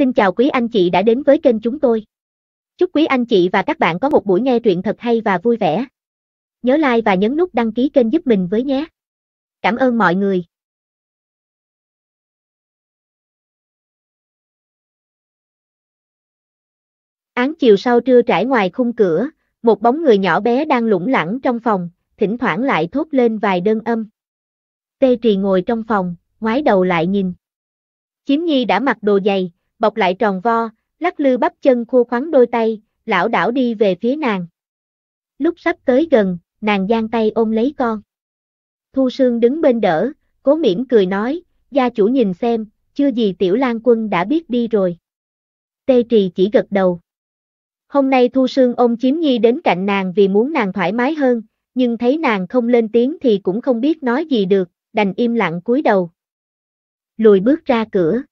Xin chào quý anh chị đã đến với kênh chúng tôi. Chúc quý anh chị và các bạn có một buổi nghe truyện thật hay và vui vẻ. Nhớ like và nhấn nút đăng ký kênh giúp mình với nhé. Cảm ơn mọi người. Án chiều sau trưa trải ngoài khung cửa, một bóng người nhỏ bé đang lủng lẳng trong phòng, thỉnh thoảng lại thốt lên vài đơn âm. Tê Trì ngồi trong phòng, ngoái đầu lại nhìn. Chiếm Nhi đã mặc đồ dày, bọc lại tròn vo, lắc lư bắp chân khô khoắn đôi tay, lão đảo đi về phía nàng. Lúc sắp tới gần, nàng giang tay ôm lấy con. Thu Sương đứng bên đỡ, cố mỉm cười nói, gia chủ nhìn xem, chưa gì tiểu lang quân đã biết đi rồi. Tê trì chỉ gật đầu. Hôm nay Thu Sương ôm chiếm nhi đến cạnh nàng vì muốn nàng thoải mái hơn, nhưng thấy nàng không lên tiếng thì cũng không biết nói gì được, đành im lặng cúi đầu. Lùi bước ra cửa.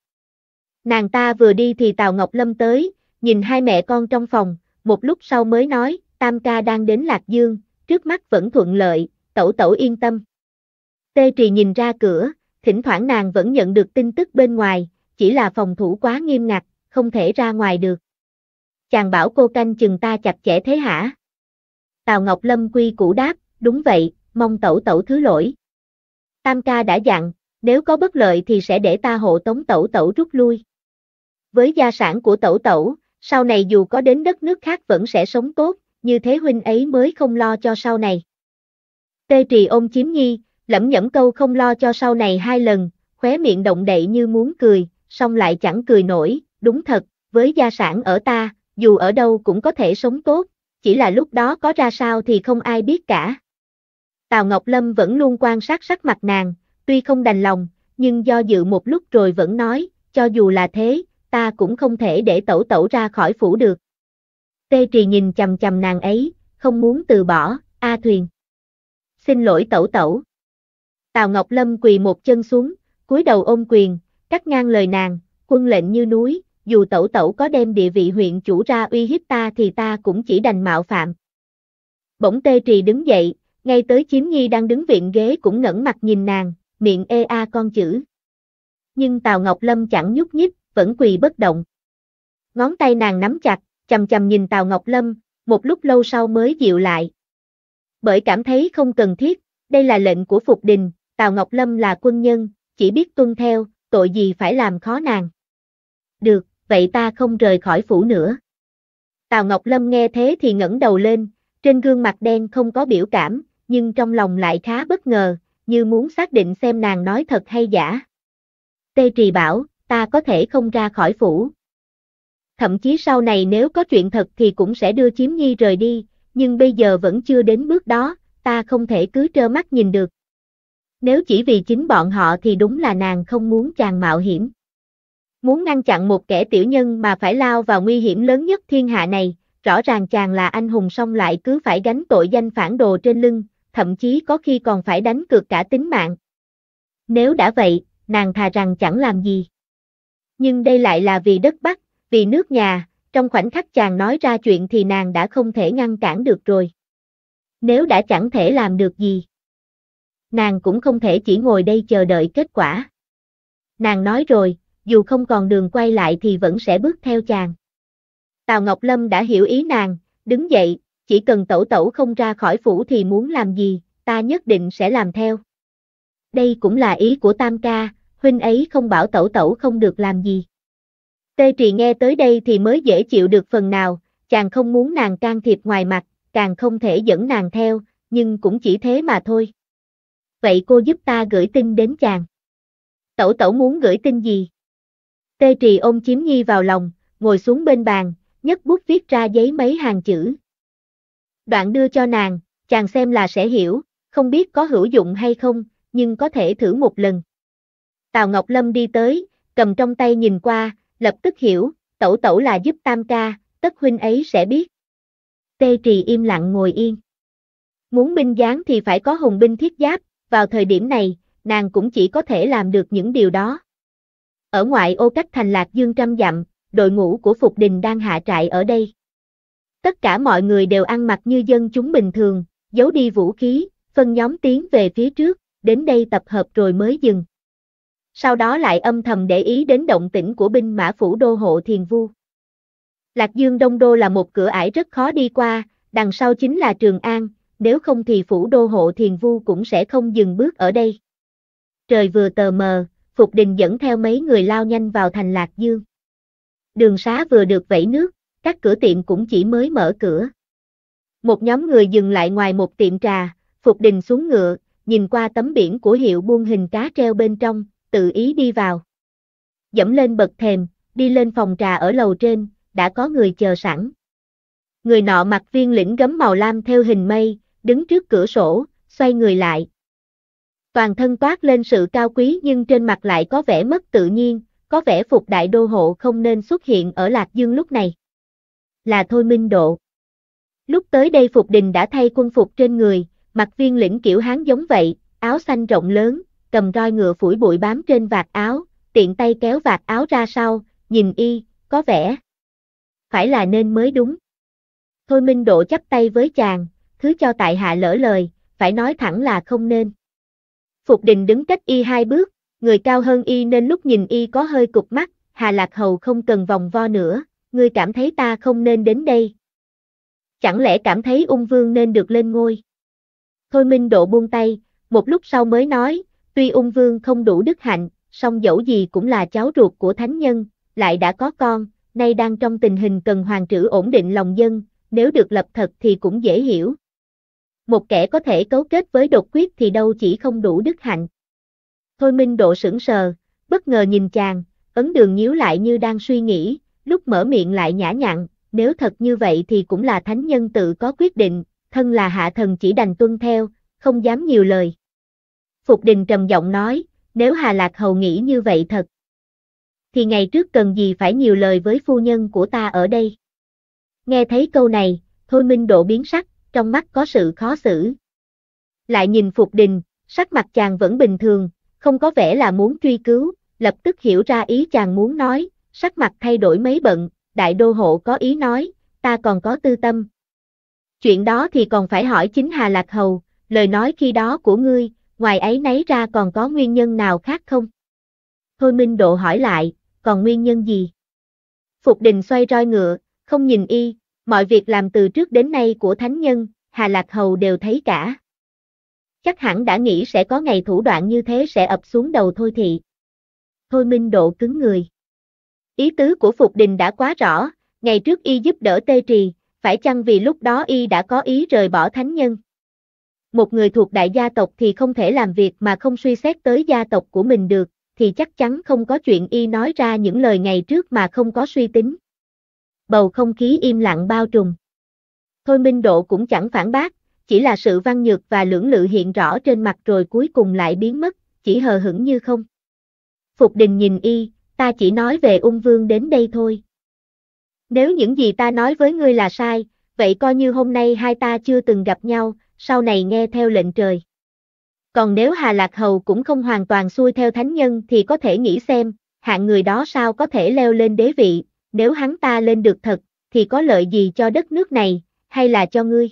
Nàng ta vừa đi thì Tào Ngọc Lâm tới, nhìn hai mẹ con trong phòng, một lúc sau mới nói, Tam ca đang đến Lạc Dương, trước mắt vẫn thuận lợi, tẩu tẩu yên tâm. Tê Trì nhìn ra cửa, thỉnh thoảng nàng vẫn nhận được tin tức bên ngoài, chỉ là phòng thủ quá nghiêm ngặt, không thể ra ngoài được. Chàng bảo cô canh chừng ta chặt chẽ thế hả? Tào Ngọc Lâm quy củ đáp, đúng vậy, mong tẩu tẩu thứ lỗi. Tam ca đã dặn, nếu có bất lợi thì sẽ để ta hộ tống tẩu tẩu rút lui với gia sản của tẩu tẩu, sau này dù có đến đất nước khác vẫn sẽ sống tốt, như thế huynh ấy mới không lo cho sau này. Tê trì ôm chiếm nhi, lẩm nhẩm câu không lo cho sau này hai lần, khóe miệng động đậy như muốn cười, xong lại chẳng cười nổi, đúng thật, với gia sản ở ta, dù ở đâu cũng có thể sống tốt, chỉ là lúc đó có ra sao thì không ai biết cả. Tào Ngọc Lâm vẫn luôn quan sát sắc mặt nàng, tuy không đành lòng, nhưng do dự một lúc rồi vẫn nói, cho dù là thế, ta cũng không thể để tẩu tẩu ra khỏi phủ được. Tê trì nhìn chầm chầm nàng ấy, không muốn từ bỏ, A Thuyền. Xin lỗi tẩu tẩu. Tào Ngọc Lâm quỳ một chân xuống, cúi đầu ôm quyền, cắt ngang lời nàng, quân lệnh như núi, dù tẩu tẩu có đem địa vị huyện chủ ra uy hiếp ta thì ta cũng chỉ đành mạo phạm. Bỗng tê trì đứng dậy, ngay tới chiếm nhi đang đứng viện ghế cũng ngẩn mặt nhìn nàng, miệng ê a con chữ. Nhưng Tào Ngọc Lâm chẳng nhúc nhích, vẫn quỳ bất động. Ngón tay nàng nắm chặt, chầm chầm nhìn Tào Ngọc Lâm, một lúc lâu sau mới dịu lại. Bởi cảm thấy không cần thiết, đây là lệnh của Phục Đình, Tào Ngọc Lâm là quân nhân, chỉ biết tuân theo, tội gì phải làm khó nàng. Được, vậy ta không rời khỏi phủ nữa. Tào Ngọc Lâm nghe thế thì ngẩng đầu lên, trên gương mặt đen không có biểu cảm, nhưng trong lòng lại khá bất ngờ, như muốn xác định xem nàng nói thật hay giả. Tê Trì bảo, ta có thể không ra khỏi phủ. Thậm chí sau này nếu có chuyện thật thì cũng sẽ đưa chiếm nhi rời đi, nhưng bây giờ vẫn chưa đến bước đó, ta không thể cứ trơ mắt nhìn được. Nếu chỉ vì chính bọn họ thì đúng là nàng không muốn chàng mạo hiểm. Muốn ngăn chặn một kẻ tiểu nhân mà phải lao vào nguy hiểm lớn nhất thiên hạ này, rõ ràng chàng là anh hùng song lại cứ phải gánh tội danh phản đồ trên lưng, thậm chí có khi còn phải đánh cược cả tính mạng. Nếu đã vậy, nàng thà rằng chẳng làm gì nhưng đây lại là vì đất Bắc, vì nước nhà, trong khoảnh khắc chàng nói ra chuyện thì nàng đã không thể ngăn cản được rồi. Nếu đã chẳng thể làm được gì, nàng cũng không thể chỉ ngồi đây chờ đợi kết quả. Nàng nói rồi, dù không còn đường quay lại thì vẫn sẽ bước theo chàng. Tào Ngọc Lâm đã hiểu ý nàng, đứng dậy, chỉ cần tẩu tẩu không ra khỏi phủ thì muốn làm gì, ta nhất định sẽ làm theo. Đây cũng là ý của Tam Ca, huynh ấy không bảo tẩu tẩu không được làm gì. Tê trì nghe tới đây thì mới dễ chịu được phần nào, chàng không muốn nàng can thiệp ngoài mặt, càng không thể dẫn nàng theo, nhưng cũng chỉ thế mà thôi. Vậy cô giúp ta gửi tin đến chàng. Tẩu tẩu muốn gửi tin gì? Tê trì ôm chiếm nhi vào lòng, ngồi xuống bên bàn, nhấc bút viết ra giấy mấy hàng chữ. Đoạn đưa cho nàng, chàng xem là sẽ hiểu, không biết có hữu dụng hay không, nhưng có thể thử một lần. Tào Ngọc Lâm đi tới, cầm trong tay nhìn qua, lập tức hiểu, tẩu tẩu là giúp tam ca, tất huynh ấy sẽ biết. Tê trì im lặng ngồi yên. Muốn binh gián thì phải có hùng binh thiết giáp, vào thời điểm này, nàng cũng chỉ có thể làm được những điều đó. Ở ngoại ô cách thành lạc dương trăm dặm, đội ngũ của Phục Đình đang hạ trại ở đây. Tất cả mọi người đều ăn mặc như dân chúng bình thường, giấu đi vũ khí, phân nhóm tiến về phía trước, đến đây tập hợp rồi mới dừng sau đó lại âm thầm để ý đến động tĩnh của binh mã phủ đô hộ thiền vu. Lạc Dương Đông Đô là một cửa ải rất khó đi qua, đằng sau chính là Trường An, nếu không thì phủ đô hộ thiền vu cũng sẽ không dừng bước ở đây. Trời vừa tờ mờ, Phục Đình dẫn theo mấy người lao nhanh vào thành Lạc Dương. Đường xá vừa được vẫy nước, các cửa tiệm cũng chỉ mới mở cửa. Một nhóm người dừng lại ngoài một tiệm trà, Phục Đình xuống ngựa, nhìn qua tấm biển của hiệu buôn hình cá treo bên trong, tự ý đi vào. Dẫm lên bậc thềm, đi lên phòng trà ở lầu trên, đã có người chờ sẵn. Người nọ mặc viên lĩnh gấm màu lam theo hình mây, đứng trước cửa sổ, xoay người lại. Toàn thân toát lên sự cao quý nhưng trên mặt lại có vẻ mất tự nhiên, có vẻ phục đại đô hộ không nên xuất hiện ở Lạc Dương lúc này. Là Thôi Minh Độ. Lúc tới đây Phục Đình đã thay quân phục trên người, mặc viên lĩnh kiểu hán giống vậy, áo xanh rộng lớn, cầm roi ngựa phủi bụi bám trên vạt áo, tiện tay kéo vạt áo ra sau, nhìn y, có vẻ. Phải là nên mới đúng. Thôi Minh Độ chấp tay với chàng, thứ cho tại hạ lỡ lời, phải nói thẳng là không nên. Phục đình đứng cách y hai bước, người cao hơn y nên lúc nhìn y có hơi cục mắt, Hà Lạc Hầu không cần vòng vo nữa, ngươi cảm thấy ta không nên đến đây. Chẳng lẽ cảm thấy ung vương nên được lên ngôi? Thôi Minh Độ buông tay, một lúc sau mới nói, Tuy ung vương không đủ đức hạnh, song dẫu gì cũng là cháu ruột của thánh nhân, lại đã có con, nay đang trong tình hình cần hoàng trữ ổn định lòng dân, nếu được lập thật thì cũng dễ hiểu. Một kẻ có thể cấu kết với đột quyết thì đâu chỉ không đủ đức hạnh. Thôi Minh Độ sững sờ, bất ngờ nhìn chàng, ấn đường nhíu lại như đang suy nghĩ, lúc mở miệng lại nhã nhặn, nếu thật như vậy thì cũng là thánh nhân tự có quyết định, thân là hạ thần chỉ đành tuân theo, không dám nhiều lời. Phục Đình trầm giọng nói, nếu Hà Lạc Hầu nghĩ như vậy thật, thì ngày trước cần gì phải nhiều lời với phu nhân của ta ở đây. Nghe thấy câu này, Thôi Minh Độ biến sắc, trong mắt có sự khó xử. Lại nhìn Phục Đình, sắc mặt chàng vẫn bình thường, không có vẻ là muốn truy cứu, lập tức hiểu ra ý chàng muốn nói, sắc mặt thay đổi mấy bận, đại đô hộ có ý nói, ta còn có tư tâm. Chuyện đó thì còn phải hỏi chính Hà Lạc Hầu, lời nói khi đó của ngươi, Ngoài ấy nấy ra còn có nguyên nhân nào khác không? Thôi Minh Độ hỏi lại, còn nguyên nhân gì? Phục đình xoay roi ngựa, không nhìn y, mọi việc làm từ trước đến nay của thánh nhân, Hà Lạc Hầu đều thấy cả. Chắc hẳn đã nghĩ sẽ có ngày thủ đoạn như thế sẽ ập xuống đầu thôi thị. Thôi Minh Độ cứng người. Ý tứ của Phục Đình đã quá rõ, ngày trước y giúp đỡ Tê Trì, phải chăng vì lúc đó y đã có ý rời bỏ thánh nhân? một người thuộc đại gia tộc thì không thể làm việc mà không suy xét tới gia tộc của mình được, thì chắc chắn không có chuyện y nói ra những lời ngày trước mà không có suy tính. Bầu không khí im lặng bao trùm. Thôi Minh Độ cũng chẳng phản bác, chỉ là sự văn nhược và lưỡng lự hiện rõ trên mặt rồi cuối cùng lại biến mất, chỉ hờ hững như không. Phục đình nhìn y, ta chỉ nói về ung vương đến đây thôi. Nếu những gì ta nói với ngươi là sai, vậy coi như hôm nay hai ta chưa từng gặp nhau, sau này nghe theo lệnh trời. Còn nếu Hà Lạc Hầu cũng không hoàn toàn xuôi theo thánh nhân thì có thể nghĩ xem, hạng người đó sao có thể leo lên đế vị, nếu hắn ta lên được thật, thì có lợi gì cho đất nước này, hay là cho ngươi?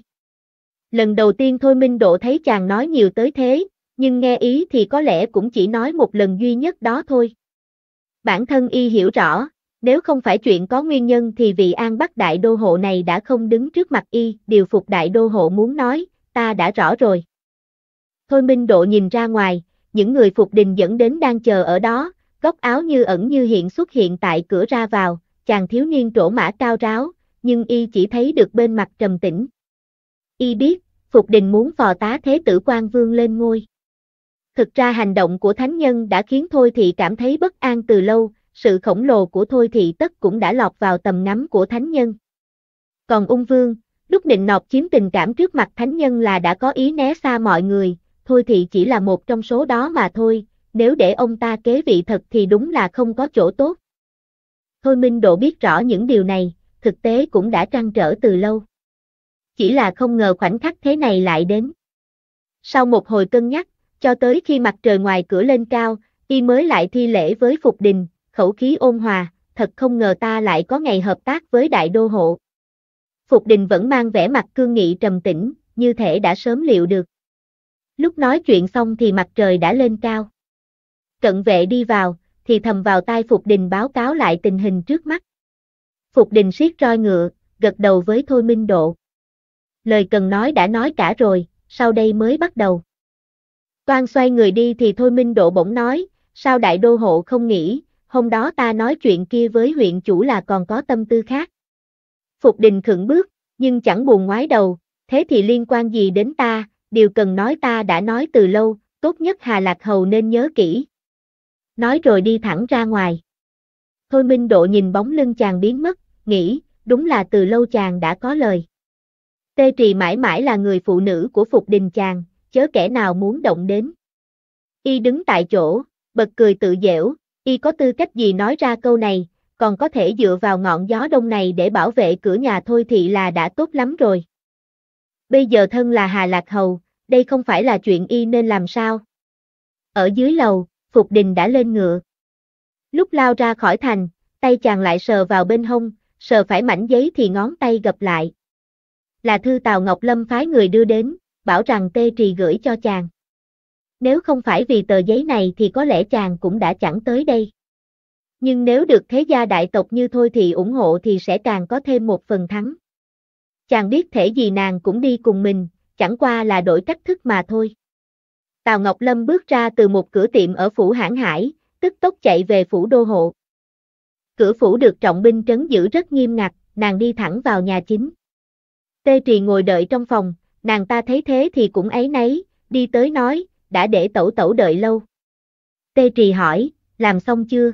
Lần đầu tiên Thôi Minh Độ thấy chàng nói nhiều tới thế, nhưng nghe ý thì có lẽ cũng chỉ nói một lần duy nhất đó thôi. Bản thân y hiểu rõ, nếu không phải chuyện có nguyên nhân thì vị an bắt đại đô hộ này đã không đứng trước mặt y, điều phục đại đô hộ muốn nói, ta đã rõ rồi. Thôi Minh Độ nhìn ra ngoài, những người phục đình dẫn đến đang chờ ở đó, góc áo như ẩn như hiện xuất hiện tại cửa ra vào, chàng thiếu niên trổ mã cao ráo, nhưng y chỉ thấy được bên mặt trầm tĩnh. Y biết, Phục Đình muốn phò tá Thế tử quan Vương lên ngôi. Thực ra hành động của Thánh Nhân đã khiến Thôi Thị cảm thấy bất an từ lâu, sự khổng lồ của Thôi Thị tất cũng đã lọt vào tầm ngắm của Thánh Nhân. Còn Ung Vương, Lúc định nọc chiếm tình cảm trước mặt thánh nhân là đã có ý né xa mọi người, thôi thì chỉ là một trong số đó mà thôi, nếu để ông ta kế vị thật thì đúng là không có chỗ tốt. Thôi Minh Độ biết rõ những điều này, thực tế cũng đã trăn trở từ lâu. Chỉ là không ngờ khoảnh khắc thế này lại đến. Sau một hồi cân nhắc, cho tới khi mặt trời ngoài cửa lên cao, y mới lại thi lễ với Phục Đình, khẩu khí ôn hòa, thật không ngờ ta lại có ngày hợp tác với Đại Đô Hộ. Phục Đình vẫn mang vẻ mặt cương nghị trầm tĩnh, như thể đã sớm liệu được. Lúc nói chuyện xong thì mặt trời đã lên cao. Cận vệ đi vào, thì thầm vào tai Phục Đình báo cáo lại tình hình trước mắt. Phục Đình siết roi ngựa, gật đầu với Thôi Minh Độ. Lời cần nói đã nói cả rồi, sau đây mới bắt đầu. Toan xoay người đi thì Thôi Minh Độ bỗng nói, sao đại đô hộ không nghĩ, hôm đó ta nói chuyện kia với huyện chủ là còn có tâm tư khác. Phục đình khẩn bước, nhưng chẳng buồn ngoái đầu, thế thì liên quan gì đến ta, điều cần nói ta đã nói từ lâu, tốt nhất Hà Lạc Hầu nên nhớ kỹ. Nói rồi đi thẳng ra ngoài. Thôi Minh Độ nhìn bóng lưng chàng biến mất, nghĩ, đúng là từ lâu chàng đã có lời. Tê Trì mãi mãi là người phụ nữ của Phục Đình chàng, chớ kẻ nào muốn động đến. Y đứng tại chỗ, bật cười tự dễu, y có tư cách gì nói ra câu này, còn có thể dựa vào ngọn gió đông này để bảo vệ cửa nhà thôi thì là đã tốt lắm rồi. Bây giờ thân là Hà Lạc Hầu, đây không phải là chuyện y nên làm sao. Ở dưới lầu, Phục Đình đã lên ngựa. Lúc lao ra khỏi thành, tay chàng lại sờ vào bên hông, sờ phải mảnh giấy thì ngón tay gập lại. Là thư Tào Ngọc Lâm phái người đưa đến, bảo rằng tê trì gửi cho chàng. Nếu không phải vì tờ giấy này thì có lẽ chàng cũng đã chẳng tới đây nhưng nếu được thế gia đại tộc như thôi thì ủng hộ thì sẽ càng có thêm một phần thắng. Chàng biết thể gì nàng cũng đi cùng mình, chẳng qua là đổi cách thức mà thôi. Tào Ngọc Lâm bước ra từ một cửa tiệm ở phủ Hãn Hải, tức tốc chạy về phủ đô hộ. Cửa phủ được trọng binh trấn giữ rất nghiêm ngặt, nàng đi thẳng vào nhà chính. Tê Trì ngồi đợi trong phòng, nàng ta thấy thế thì cũng ấy nấy, đi tới nói, đã để tẩu tẩu đợi lâu. Tê Trì hỏi, làm xong chưa?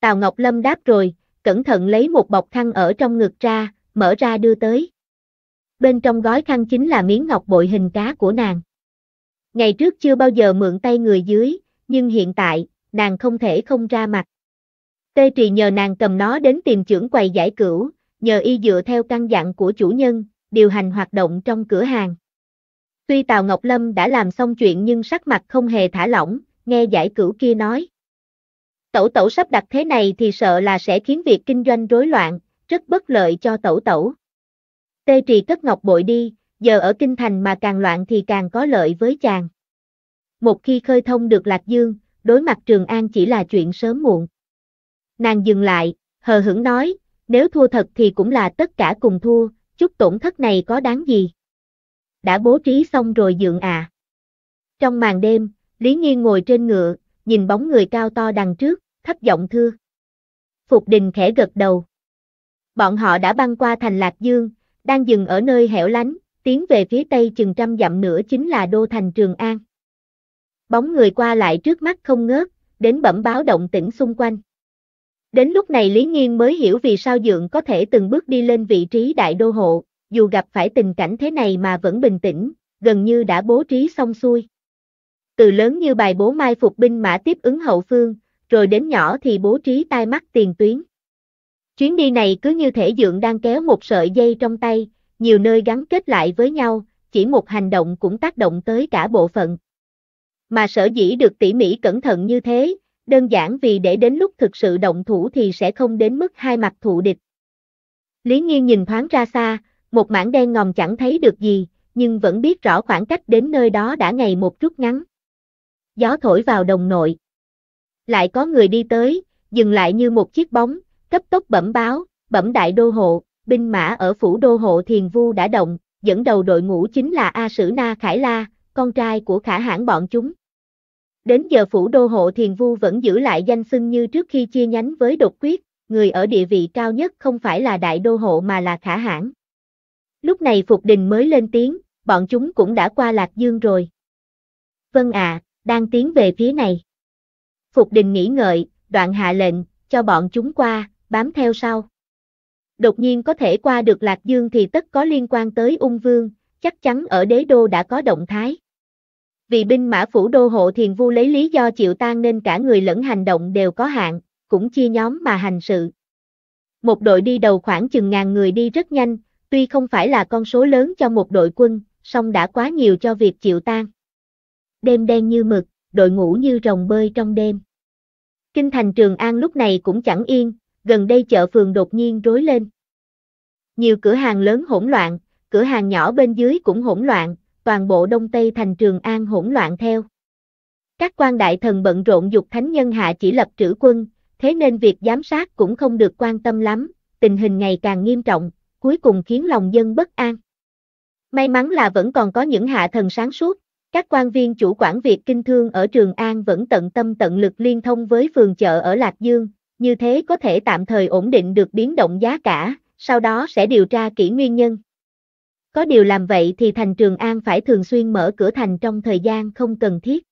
Tào Ngọc Lâm đáp rồi, cẩn thận lấy một bọc khăn ở trong ngực ra, mở ra đưa tới. Bên trong gói khăn chính là miếng ngọc bội hình cá của nàng. Ngày trước chưa bao giờ mượn tay người dưới, nhưng hiện tại, nàng không thể không ra mặt. Tê Trì nhờ nàng cầm nó đến tìm trưởng quầy giải cửu, nhờ y dựa theo căn dặn của chủ nhân, điều hành hoạt động trong cửa hàng. Tuy Tào Ngọc Lâm đã làm xong chuyện nhưng sắc mặt không hề thả lỏng, nghe giải cửu kia nói. Tẩu tẩu sắp đặt thế này thì sợ là sẽ khiến việc kinh doanh rối loạn, rất bất lợi cho tẩu tẩu. Tê trì cất ngọc bội đi, giờ ở kinh thành mà càng loạn thì càng có lợi với chàng. Một khi khơi thông được Lạc Dương, đối mặt Trường An chỉ là chuyện sớm muộn. Nàng dừng lại, hờ hững nói, nếu thua thật thì cũng là tất cả cùng thua, chút tổn thất này có đáng gì. Đã bố trí xong rồi dượng à. Trong màn đêm, Lý Nghiên ngồi trên ngựa, nhìn bóng người cao to đằng trước, thấp giọng thưa. Phục đình khẽ gật đầu. Bọn họ đã băng qua thành Lạc Dương, đang dừng ở nơi hẻo lánh, tiến về phía tây chừng trăm dặm nữa chính là đô thành Trường An. Bóng người qua lại trước mắt không ngớt, đến bẩm báo động tỉnh xung quanh. Đến lúc này Lý Nghiên mới hiểu vì sao Dượng có thể từng bước đi lên vị trí đại đô hộ, dù gặp phải tình cảnh thế này mà vẫn bình tĩnh, gần như đã bố trí xong xuôi từ lớn như bài bố mai phục binh mã tiếp ứng hậu phương, rồi đến nhỏ thì bố trí tai mắt tiền tuyến. Chuyến đi này cứ như thể dượng đang kéo một sợi dây trong tay, nhiều nơi gắn kết lại với nhau, chỉ một hành động cũng tác động tới cả bộ phận. Mà sở dĩ được tỉ mỉ cẩn thận như thế, đơn giản vì để đến lúc thực sự động thủ thì sẽ không đến mức hai mặt thụ địch. Lý Nghiên nhìn thoáng ra xa, một mảng đen ngòm chẳng thấy được gì, nhưng vẫn biết rõ khoảng cách đến nơi đó đã ngày một chút ngắn gió thổi vào đồng nội. Lại có người đi tới, dừng lại như một chiếc bóng, cấp tốc bẩm báo, bẩm đại đô hộ, binh mã ở phủ đô hộ thiền vu đã động, dẫn đầu đội ngũ chính là A Sử Na Khải La, con trai của khả hãng bọn chúng. Đến giờ phủ đô hộ thiền vu vẫn giữ lại danh xưng như trước khi chia nhánh với đột quyết, người ở địa vị cao nhất không phải là đại đô hộ mà là khả hãng. Lúc này Phục Đình mới lên tiếng, bọn chúng cũng đã qua Lạc Dương rồi. Vâng ạ, đang tiến về phía này. Phục đình nghĩ ngợi, đoạn hạ lệnh, cho bọn chúng qua, bám theo sau. Đột nhiên có thể qua được Lạc Dương thì tất có liên quan tới ung vương, chắc chắn ở đế đô đã có động thái. Vì binh mã phủ đô hộ thiền vu lấy lý do chịu tan nên cả người lẫn hành động đều có hạn, cũng chia nhóm mà hành sự. Một đội đi đầu khoảng chừng ngàn người đi rất nhanh, tuy không phải là con số lớn cho một đội quân, song đã quá nhiều cho việc chịu tan đêm đen như mực, đội ngũ như rồng bơi trong đêm. Kinh thành Trường An lúc này cũng chẳng yên, gần đây chợ phường đột nhiên rối lên. Nhiều cửa hàng lớn hỗn loạn, cửa hàng nhỏ bên dưới cũng hỗn loạn, toàn bộ đông tây thành Trường An hỗn loạn theo. Các quan đại thần bận rộn dục thánh nhân hạ chỉ lập trữ quân, thế nên việc giám sát cũng không được quan tâm lắm, tình hình ngày càng nghiêm trọng, cuối cùng khiến lòng dân bất an. May mắn là vẫn còn có những hạ thần sáng suốt, các quan viên chủ quản việc kinh thương ở Trường An vẫn tận tâm tận lực liên thông với phường chợ ở Lạc Dương, như thế có thể tạm thời ổn định được biến động giá cả, sau đó sẽ điều tra kỹ nguyên nhân. Có điều làm vậy thì thành Trường An phải thường xuyên mở cửa thành trong thời gian không cần thiết.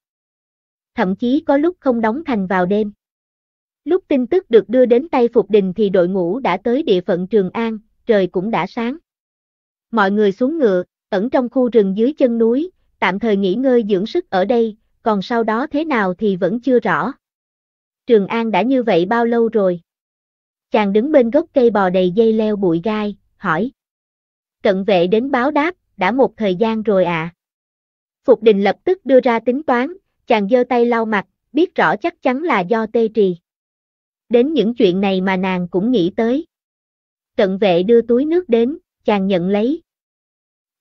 Thậm chí có lúc không đóng thành vào đêm. Lúc tin tức được đưa đến tay Phục Đình thì đội ngũ đã tới địa phận Trường An, trời cũng đã sáng. Mọi người xuống ngựa, ẩn trong khu rừng dưới chân núi, tạm thời nghỉ ngơi dưỡng sức ở đây, còn sau đó thế nào thì vẫn chưa rõ. Trường An đã như vậy bao lâu rồi? Chàng đứng bên gốc cây bò đầy dây leo bụi gai, hỏi. Cận vệ đến báo đáp, đã một thời gian rồi ạ. À. Phục đình lập tức đưa ra tính toán, chàng giơ tay lau mặt, biết rõ chắc chắn là do tê trì. Đến những chuyện này mà nàng cũng nghĩ tới. Cận vệ đưa túi nước đến, chàng nhận lấy.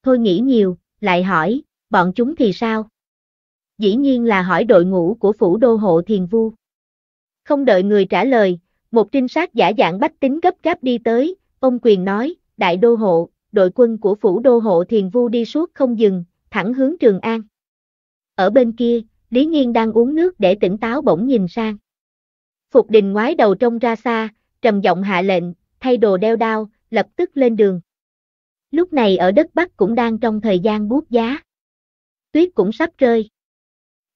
Thôi nghĩ nhiều, lại hỏi, bọn chúng thì sao? Dĩ nhiên là hỏi đội ngũ của phủ đô hộ thiền vu. Không đợi người trả lời, một trinh sát giả dạng bách tính gấp gáp đi tới, ông quyền nói, đại đô hộ, đội quân của phủ đô hộ thiền vu đi suốt không dừng, thẳng hướng Trường An. Ở bên kia, Lý nhiên đang uống nước để tỉnh táo bỗng nhìn sang. Phục đình ngoái đầu trông ra xa, trầm giọng hạ lệnh, thay đồ đeo đao, lập tức lên đường. Lúc này ở đất Bắc cũng đang trong thời gian buốt giá tuyết cũng sắp rơi.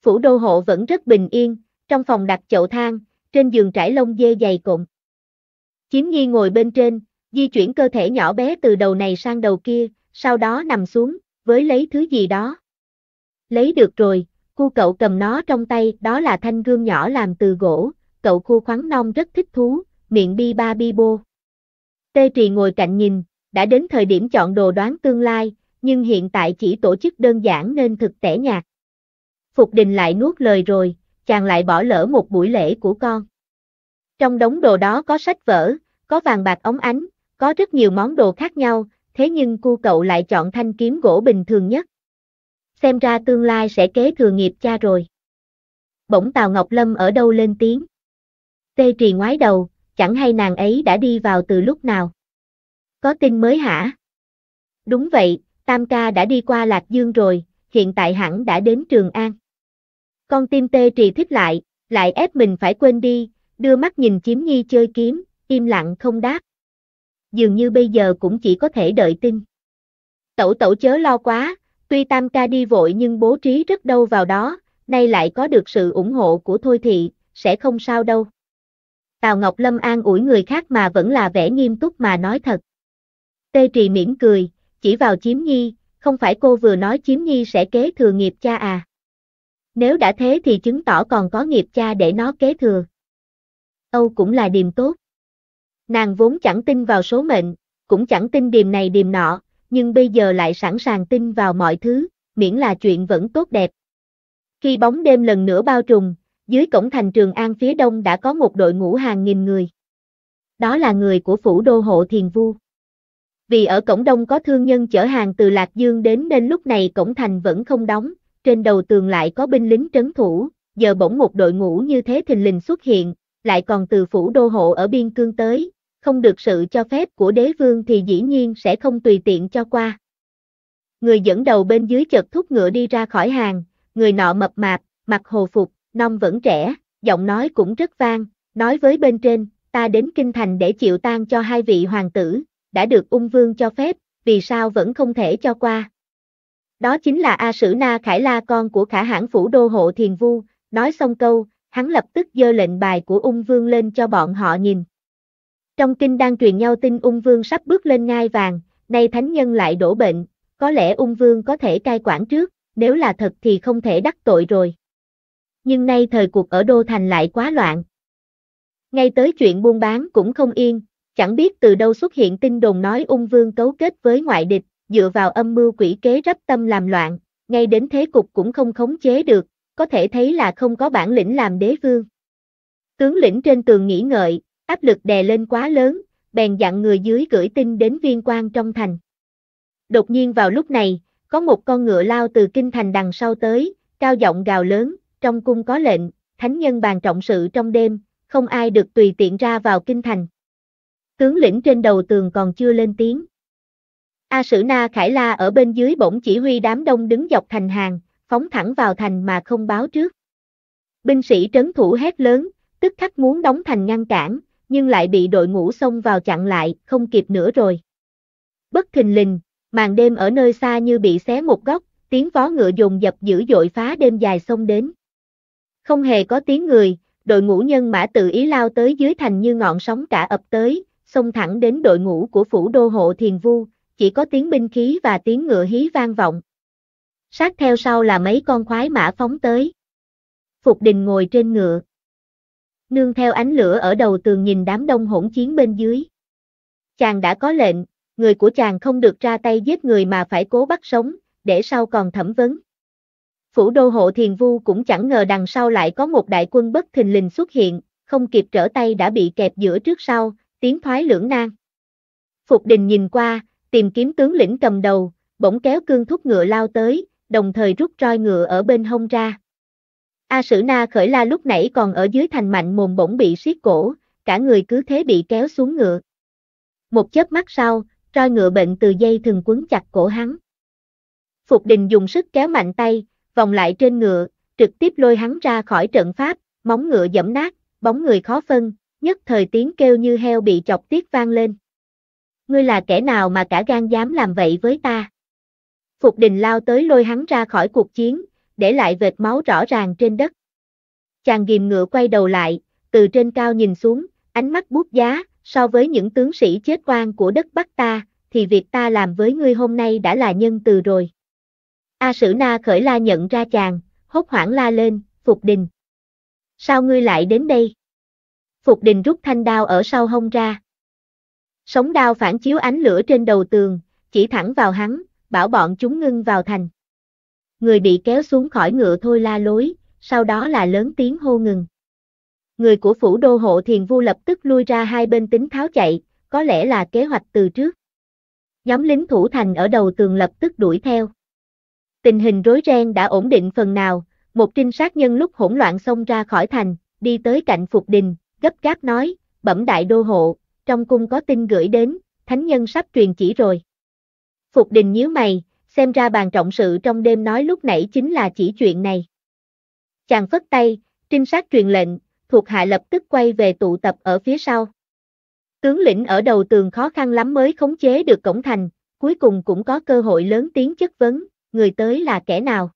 Phủ đô hộ vẫn rất bình yên, trong phòng đặt chậu thang, trên giường trải lông dê dày cộm. Chiếm nhi ngồi bên trên, di chuyển cơ thể nhỏ bé từ đầu này sang đầu kia, sau đó nằm xuống, với lấy thứ gì đó. Lấy được rồi, cu cậu cầm nó trong tay, đó là thanh gương nhỏ làm từ gỗ, cậu khu khoáng non rất thích thú, miệng bi ba bi bô. Tê trì ngồi cạnh nhìn, đã đến thời điểm chọn đồ đoán tương lai, nhưng hiện tại chỉ tổ chức đơn giản nên thực tẻ nhạt. Phục đình lại nuốt lời rồi, chàng lại bỏ lỡ một buổi lễ của con. Trong đống đồ đó có sách vở, có vàng bạc ống ánh, có rất nhiều món đồ khác nhau, thế nhưng cu cậu lại chọn thanh kiếm gỗ bình thường nhất. Xem ra tương lai sẽ kế thừa nghiệp cha rồi. Bỗng Tào Ngọc Lâm ở đâu lên tiếng. Tê trì ngoái đầu, chẳng hay nàng ấy đã đi vào từ lúc nào. Có tin mới hả? Đúng vậy, Tam ca đã đi qua Lạc Dương rồi, hiện tại hẳn đã đến Trường An. Con tim tê trì thích lại, lại ép mình phải quên đi, đưa mắt nhìn chiếm nhi chơi kiếm, im lặng không đáp. Dường như bây giờ cũng chỉ có thể đợi tin. Tẩu tẩu chớ lo quá, tuy tam ca đi vội nhưng bố trí rất đâu vào đó, nay lại có được sự ủng hộ của Thôi Thị, sẽ không sao đâu. Tào Ngọc Lâm an ủi người khác mà vẫn là vẻ nghiêm túc mà nói thật. Tê trì mỉm cười, chỉ vào chiếm nhi, không phải cô vừa nói chiếm nhi sẽ kế thừa nghiệp cha à. Nếu đã thế thì chứng tỏ còn có nghiệp cha để nó kế thừa. Âu cũng là điềm tốt. Nàng vốn chẳng tin vào số mệnh, cũng chẳng tin điềm này điềm nọ, nhưng bây giờ lại sẵn sàng tin vào mọi thứ, miễn là chuyện vẫn tốt đẹp. Khi bóng đêm lần nữa bao trùm, dưới cổng thành Trường An phía đông đã có một đội ngũ hàng nghìn người. Đó là người của phủ đô hộ Thiền Vu vì ở cổng đông có thương nhân chở hàng từ Lạc Dương đến nên lúc này cổng thành vẫn không đóng, trên đầu tường lại có binh lính trấn thủ, giờ bỗng một đội ngũ như thế thình lình xuất hiện, lại còn từ phủ đô hộ ở biên cương tới, không được sự cho phép của đế vương thì dĩ nhiên sẽ không tùy tiện cho qua. Người dẫn đầu bên dưới chợt thúc ngựa đi ra khỏi hàng, người nọ mập mạp, mặt hồ phục, non vẫn trẻ, giọng nói cũng rất vang, nói với bên trên, ta đến kinh thành để chịu tang cho hai vị hoàng tử, đã được ung vương cho phép, vì sao vẫn không thể cho qua. Đó chính là A Sử Na Khải La con của khả hãng phủ đô hộ thiền vu, nói xong câu, hắn lập tức dơ lệnh bài của ung vương lên cho bọn họ nhìn. Trong kinh đang truyền nhau tin ung vương sắp bước lên ngai vàng, nay thánh nhân lại đổ bệnh, có lẽ ung vương có thể cai quản trước, nếu là thật thì không thể đắc tội rồi. Nhưng nay thời cuộc ở Đô Thành lại quá loạn. Ngay tới chuyện buôn bán cũng không yên, Chẳng biết từ đâu xuất hiện tin đồn nói ung vương cấu kết với ngoại địch, dựa vào âm mưu quỷ kế rắp tâm làm loạn, ngay đến thế cục cũng không khống chế được, có thể thấy là không có bản lĩnh làm đế vương. Tướng lĩnh trên tường nghĩ ngợi, áp lực đè lên quá lớn, bèn dặn người dưới gửi tin đến viên quan trong thành. Đột nhiên vào lúc này, có một con ngựa lao từ kinh thành đằng sau tới, cao giọng gào lớn, trong cung có lệnh, thánh nhân bàn trọng sự trong đêm, không ai được tùy tiện ra vào kinh thành. Tướng lĩnh trên đầu tường còn chưa lên tiếng. A Sử Na Khải La ở bên dưới bỗng chỉ huy đám đông đứng dọc thành hàng, phóng thẳng vào thành mà không báo trước. Binh sĩ trấn thủ hét lớn, tức khắc muốn đóng thành ngăn cản, nhưng lại bị đội ngũ xông vào chặn lại, không kịp nữa rồi. Bất thình lình, màn đêm ở nơi xa như bị xé một góc, tiếng vó ngựa dồn dập dữ dội phá đêm dài xông đến. Không hề có tiếng người, đội ngũ nhân mã tự ý lao tới dưới thành như ngọn sóng cả ập tới, xông thẳng đến đội ngũ của phủ đô hộ thiền vu, chỉ có tiếng binh khí và tiếng ngựa hí vang vọng. Sát theo sau là mấy con khoái mã phóng tới. Phục đình ngồi trên ngựa. Nương theo ánh lửa ở đầu tường nhìn đám đông hỗn chiến bên dưới. Chàng đã có lệnh, người của chàng không được ra tay giết người mà phải cố bắt sống, để sau còn thẩm vấn. Phủ đô hộ thiền vu cũng chẳng ngờ đằng sau lại có một đại quân bất thình lình xuất hiện, không kịp trở tay đã bị kẹp giữa trước sau, tiến thoái lưỡng nan. Phục đình nhìn qua, tìm kiếm tướng lĩnh cầm đầu, bỗng kéo cương thúc ngựa lao tới, đồng thời rút roi ngựa ở bên hông ra. A Sử Na khởi la lúc nãy còn ở dưới thành mạnh mồm bỗng bị siết cổ, cả người cứ thế bị kéo xuống ngựa. Một chớp mắt sau, roi ngựa bệnh từ dây thường quấn chặt cổ hắn. Phục đình dùng sức kéo mạnh tay, vòng lại trên ngựa, trực tiếp lôi hắn ra khỏi trận pháp, móng ngựa dẫm nát, bóng người khó phân, nhất thời tiếng kêu như heo bị chọc tiết vang lên. Ngươi là kẻ nào mà cả gan dám làm vậy với ta? Phục đình lao tới lôi hắn ra khỏi cuộc chiến, để lại vệt máu rõ ràng trên đất. Chàng ghim ngựa quay đầu lại, từ trên cao nhìn xuống, ánh mắt bút giá, so với những tướng sĩ chết oan của đất Bắc ta, thì việc ta làm với ngươi hôm nay đã là nhân từ rồi. A Sử Na khởi la nhận ra chàng, hốt hoảng la lên, Phục Đình. Sao ngươi lại đến đây? Phục Đình rút thanh đao ở sau hông ra. Sống đao phản chiếu ánh lửa trên đầu tường, chỉ thẳng vào hắn, bảo bọn chúng ngưng vào thành. Người bị kéo xuống khỏi ngựa thôi la lối, sau đó là lớn tiếng hô ngừng. Người của phủ đô hộ thiền vu lập tức lui ra hai bên tính tháo chạy, có lẽ là kế hoạch từ trước. Nhóm lính thủ thành ở đầu tường lập tức đuổi theo. Tình hình rối ren đã ổn định phần nào, một trinh sát nhân lúc hỗn loạn xông ra khỏi thành, đi tới cạnh Phục Đình, gấp gáp nói, bẩm đại đô hộ, trong cung có tin gửi đến, thánh nhân sắp truyền chỉ rồi. Phục đình nhíu mày, xem ra bàn trọng sự trong đêm nói lúc nãy chính là chỉ chuyện này. Chàng phất tay, trinh sát truyền lệnh, thuộc hạ lập tức quay về tụ tập ở phía sau. Tướng lĩnh ở đầu tường khó khăn lắm mới khống chế được cổng thành, cuối cùng cũng có cơ hội lớn tiếng chất vấn, người tới là kẻ nào.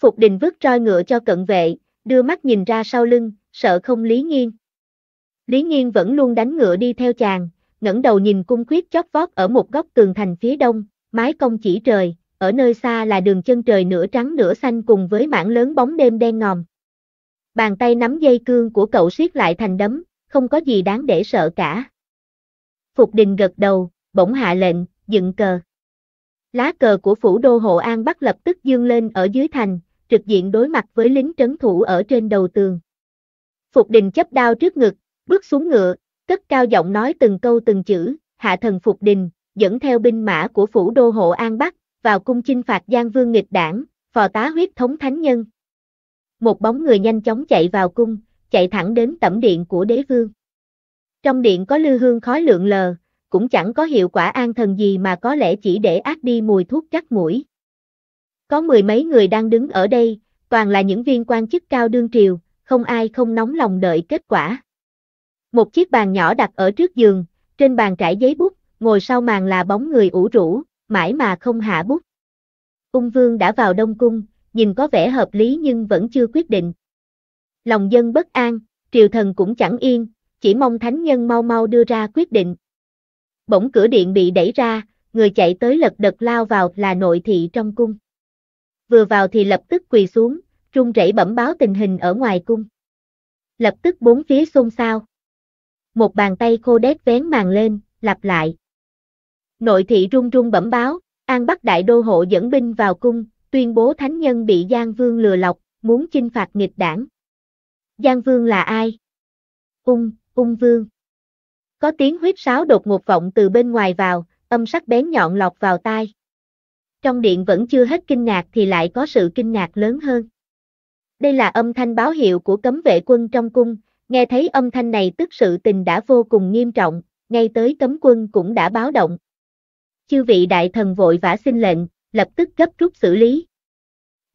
Phục đình vứt roi ngựa cho cận vệ, đưa mắt nhìn ra sau lưng, sợ không lý nghiêng. Lý Nghiên vẫn luôn đánh ngựa đi theo chàng, ngẩng đầu nhìn cung khuyết chót vót ở một góc tường thành phía đông, mái công chỉ trời, ở nơi xa là đường chân trời nửa trắng nửa xanh cùng với mảng lớn bóng đêm đen ngòm. Bàn tay nắm dây cương của cậu siết lại thành đấm, không có gì đáng để sợ cả. Phục đình gật đầu, bỗng hạ lệnh, dựng cờ. Lá cờ của phủ đô Hộ An bắt lập tức dương lên ở dưới thành, trực diện đối mặt với lính trấn thủ ở trên đầu tường. Phục đình chấp đao trước ngực, bước xuống ngựa, cất cao giọng nói từng câu từng chữ, hạ thần phục đình, dẫn theo binh mã của phủ đô hộ An Bắc, vào cung chinh phạt Giang Vương nghịch đảng, phò tá huyết thống thánh nhân. Một bóng người nhanh chóng chạy vào cung, chạy thẳng đến tẩm điện của đế vương. Trong điện có lưu hương khói lượng lờ, cũng chẳng có hiệu quả an thần gì mà có lẽ chỉ để ác đi mùi thuốc cắt mũi. Có mười mấy người đang đứng ở đây, toàn là những viên quan chức cao đương triều, không ai không nóng lòng đợi kết quả. Một chiếc bàn nhỏ đặt ở trước giường, trên bàn trải giấy bút, ngồi sau màn là bóng người ủ rũ, mãi mà không hạ bút. Ung vương đã vào đông cung, nhìn có vẻ hợp lý nhưng vẫn chưa quyết định. Lòng dân bất an, triều thần cũng chẳng yên, chỉ mong thánh nhân mau mau đưa ra quyết định. Bỗng cửa điện bị đẩy ra, người chạy tới lật đật lao vào là nội thị trong cung. Vừa vào thì lập tức quỳ xuống, trung rẩy bẩm báo tình hình ở ngoài cung. Lập tức bốn phía xôn xao một bàn tay khô đét vén màn lên, lặp lại. Nội thị run run bẩm báo, An Bắc Đại Đô Hộ dẫn binh vào cung, tuyên bố thánh nhân bị Giang Vương lừa lọc, muốn chinh phạt nghịch đảng. Giang Vương là ai? Ung, Ung Vương. Có tiếng huyết sáo đột ngột vọng từ bên ngoài vào, âm sắc bén nhọn lọc vào tai. Trong điện vẫn chưa hết kinh ngạc thì lại có sự kinh ngạc lớn hơn. Đây là âm thanh báo hiệu của cấm vệ quân trong cung, Nghe thấy âm thanh này tức sự tình đã vô cùng nghiêm trọng, ngay tới cấm quân cũng đã báo động. Chư vị đại thần vội vã xin lệnh, lập tức gấp rút xử lý.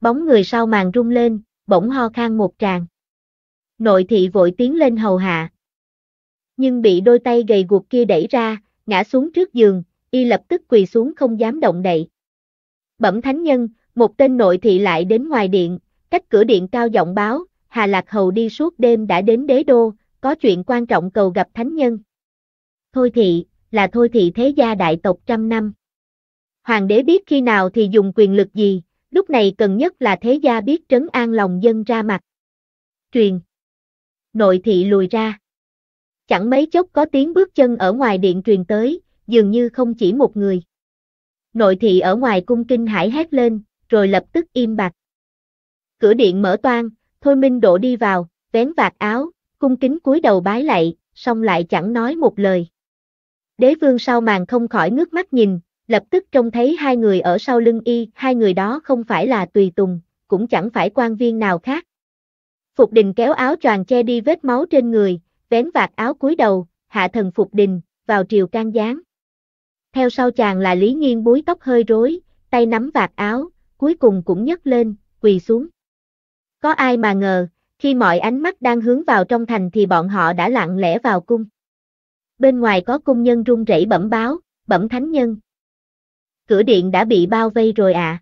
Bóng người sau màn rung lên, bỗng ho khan một tràng. Nội thị vội tiến lên hầu hạ. Nhưng bị đôi tay gầy guộc kia đẩy ra, ngã xuống trước giường, y lập tức quỳ xuống không dám động đậy. Bẩm thánh nhân, một tên nội thị lại đến ngoài điện, cách cửa điện cao giọng báo, Hà Lạc Hầu đi suốt đêm đã đến đế đô, có chuyện quan trọng cầu gặp thánh nhân. Thôi thị, là thôi thị thế gia đại tộc trăm năm. Hoàng đế biết khi nào thì dùng quyền lực gì, lúc này cần nhất là thế gia biết trấn an lòng dân ra mặt. Truyền. Nội thị lùi ra. Chẳng mấy chốc có tiếng bước chân ở ngoài điện truyền tới, dường như không chỉ một người. Nội thị ở ngoài cung kinh hải hét lên, rồi lập tức im bặt. Cửa điện mở toang, Thôi Minh Độ đi vào, vén vạt áo, cung kính cúi đầu bái lạy, xong lại chẳng nói một lời. Đế vương sau màn không khỏi ngước mắt nhìn, lập tức trông thấy hai người ở sau lưng y, hai người đó không phải là tùy tùng, cũng chẳng phải quan viên nào khác. Phục đình kéo áo choàng che đi vết máu trên người, vén vạt áo cúi đầu, hạ thần Phục đình, vào triều can gián. Theo sau chàng là Lý Nghiên búi tóc hơi rối, tay nắm vạt áo, cuối cùng cũng nhấc lên, quỳ xuống. Có ai mà ngờ, khi mọi ánh mắt đang hướng vào trong thành thì bọn họ đã lặng lẽ vào cung. Bên ngoài có cung nhân run rẩy bẩm báo, bẩm thánh nhân. Cửa điện đã bị bao vây rồi ạ. À.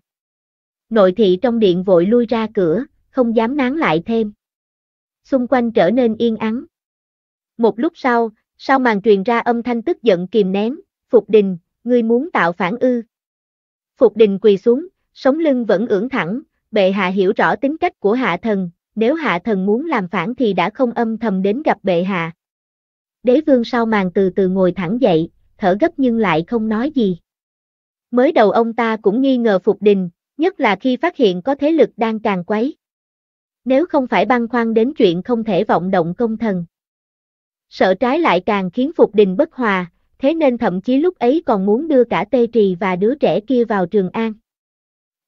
Nội thị trong điện vội lui ra cửa, không dám nán lại thêm. Xung quanh trở nên yên ắng. Một lúc sau, sau màn truyền ra âm thanh tức giận kìm nén, Phục Đình, ngươi muốn tạo phản ư. Phục Đình quỳ xuống, sống lưng vẫn ưỡn thẳng, bệ hạ hiểu rõ tính cách của hạ thần, nếu hạ thần muốn làm phản thì đã không âm thầm đến gặp bệ hạ. Đế vương sau màn từ từ ngồi thẳng dậy, thở gấp nhưng lại không nói gì. Mới đầu ông ta cũng nghi ngờ Phục Đình, nhất là khi phát hiện có thế lực đang càng quấy. Nếu không phải băn khoăn đến chuyện không thể vọng động công thần. Sợ trái lại càng khiến Phục Đình bất hòa, thế nên thậm chí lúc ấy còn muốn đưa cả Tê Trì và đứa trẻ kia vào Trường An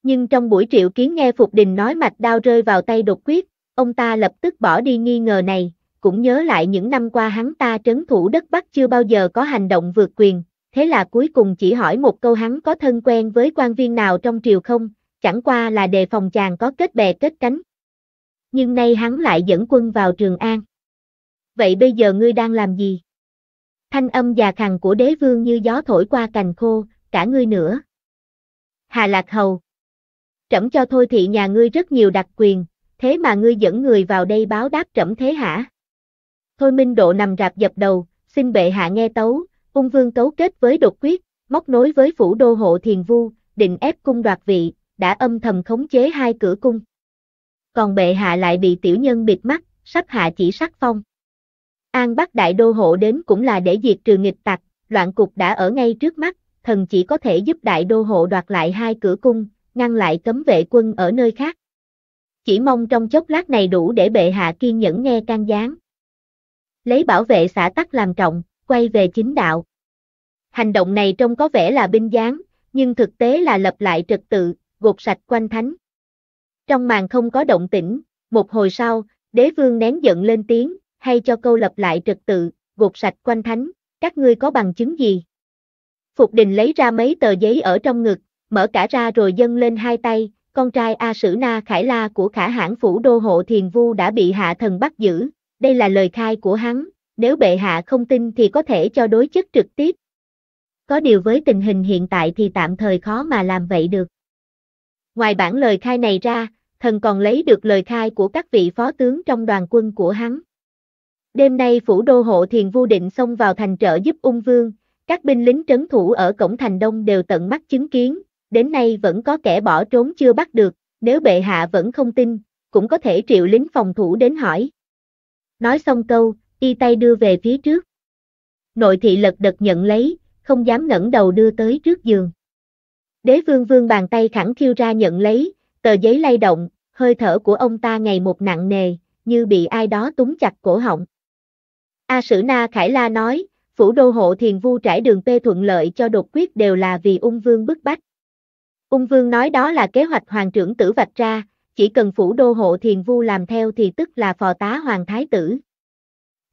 nhưng trong buổi triệu kiến nghe Phục Đình nói mạch đao rơi vào tay đột quyết, ông ta lập tức bỏ đi nghi ngờ này, cũng nhớ lại những năm qua hắn ta trấn thủ đất Bắc chưa bao giờ có hành động vượt quyền, thế là cuối cùng chỉ hỏi một câu hắn có thân quen với quan viên nào trong triều không, chẳng qua là đề phòng chàng có kết bè kết cánh. Nhưng nay hắn lại dẫn quân vào Trường An. Vậy bây giờ ngươi đang làm gì? Thanh âm già khằng của đế vương như gió thổi qua cành khô, cả ngươi nữa. Hà Lạc Hầu, trẫm cho thôi thị nhà ngươi rất nhiều đặc quyền, thế mà ngươi dẫn người vào đây báo đáp trẫm thế hả? Thôi Minh Độ nằm rạp dập đầu, xin bệ hạ nghe tấu, ung vương cấu kết với đột quyết, móc nối với phủ đô hộ thiền vu, định ép cung đoạt vị, đã âm thầm khống chế hai cửa cung. Còn bệ hạ lại bị tiểu nhân bịt mắt, sắp hạ chỉ sắc phong. An Bắc Đại Đô Hộ đến cũng là để diệt trừ nghịch tặc, loạn cục đã ở ngay trước mắt, thần chỉ có thể giúp Đại Đô Hộ đoạt lại hai cửa cung, ngăn lại cấm vệ quân ở nơi khác. Chỉ mong trong chốc lát này đủ để bệ hạ kiên nhẫn nghe can gián. Lấy bảo vệ xã tắc làm trọng, quay về chính đạo. Hành động này trông có vẻ là binh gián, nhưng thực tế là lập lại trật tự, gột sạch quanh thánh. Trong màn không có động tĩnh, một hồi sau, đế vương nén giận lên tiếng, hay cho câu lập lại trật tự, gột sạch quanh thánh, các ngươi có bằng chứng gì? Phục đình lấy ra mấy tờ giấy ở trong ngực, mở cả ra rồi dâng lên hai tay, con trai A Sử Na Khải La của khả hãng phủ đô hộ thiền vu đã bị hạ thần bắt giữ, đây là lời khai của hắn, nếu bệ hạ không tin thì có thể cho đối chất trực tiếp. Có điều với tình hình hiện tại thì tạm thời khó mà làm vậy được. Ngoài bản lời khai này ra, thần còn lấy được lời khai của các vị phó tướng trong đoàn quân của hắn. Đêm nay phủ đô hộ thiền vu định xông vào thành trợ giúp ung vương, các binh lính trấn thủ ở cổng thành đông đều tận mắt chứng kiến, đến nay vẫn có kẻ bỏ trốn chưa bắt được, nếu bệ hạ vẫn không tin, cũng có thể triệu lính phòng thủ đến hỏi. Nói xong câu, y tay đưa về phía trước. Nội thị lật đật nhận lấy, không dám ngẩng đầu đưa tới trước giường. Đế vương vương bàn tay khẳng khiêu ra nhận lấy, tờ giấy lay động, hơi thở của ông ta ngày một nặng nề, như bị ai đó túng chặt cổ họng. A Sử Na Khải La nói, phủ đô hộ thiền vu trải đường pê thuận lợi cho đột quyết đều là vì ung vương bức bách. Ung Vương nói đó là kế hoạch hoàng trưởng tử vạch ra, chỉ cần phủ đô hộ thiền vu làm theo thì tức là phò tá hoàng thái tử.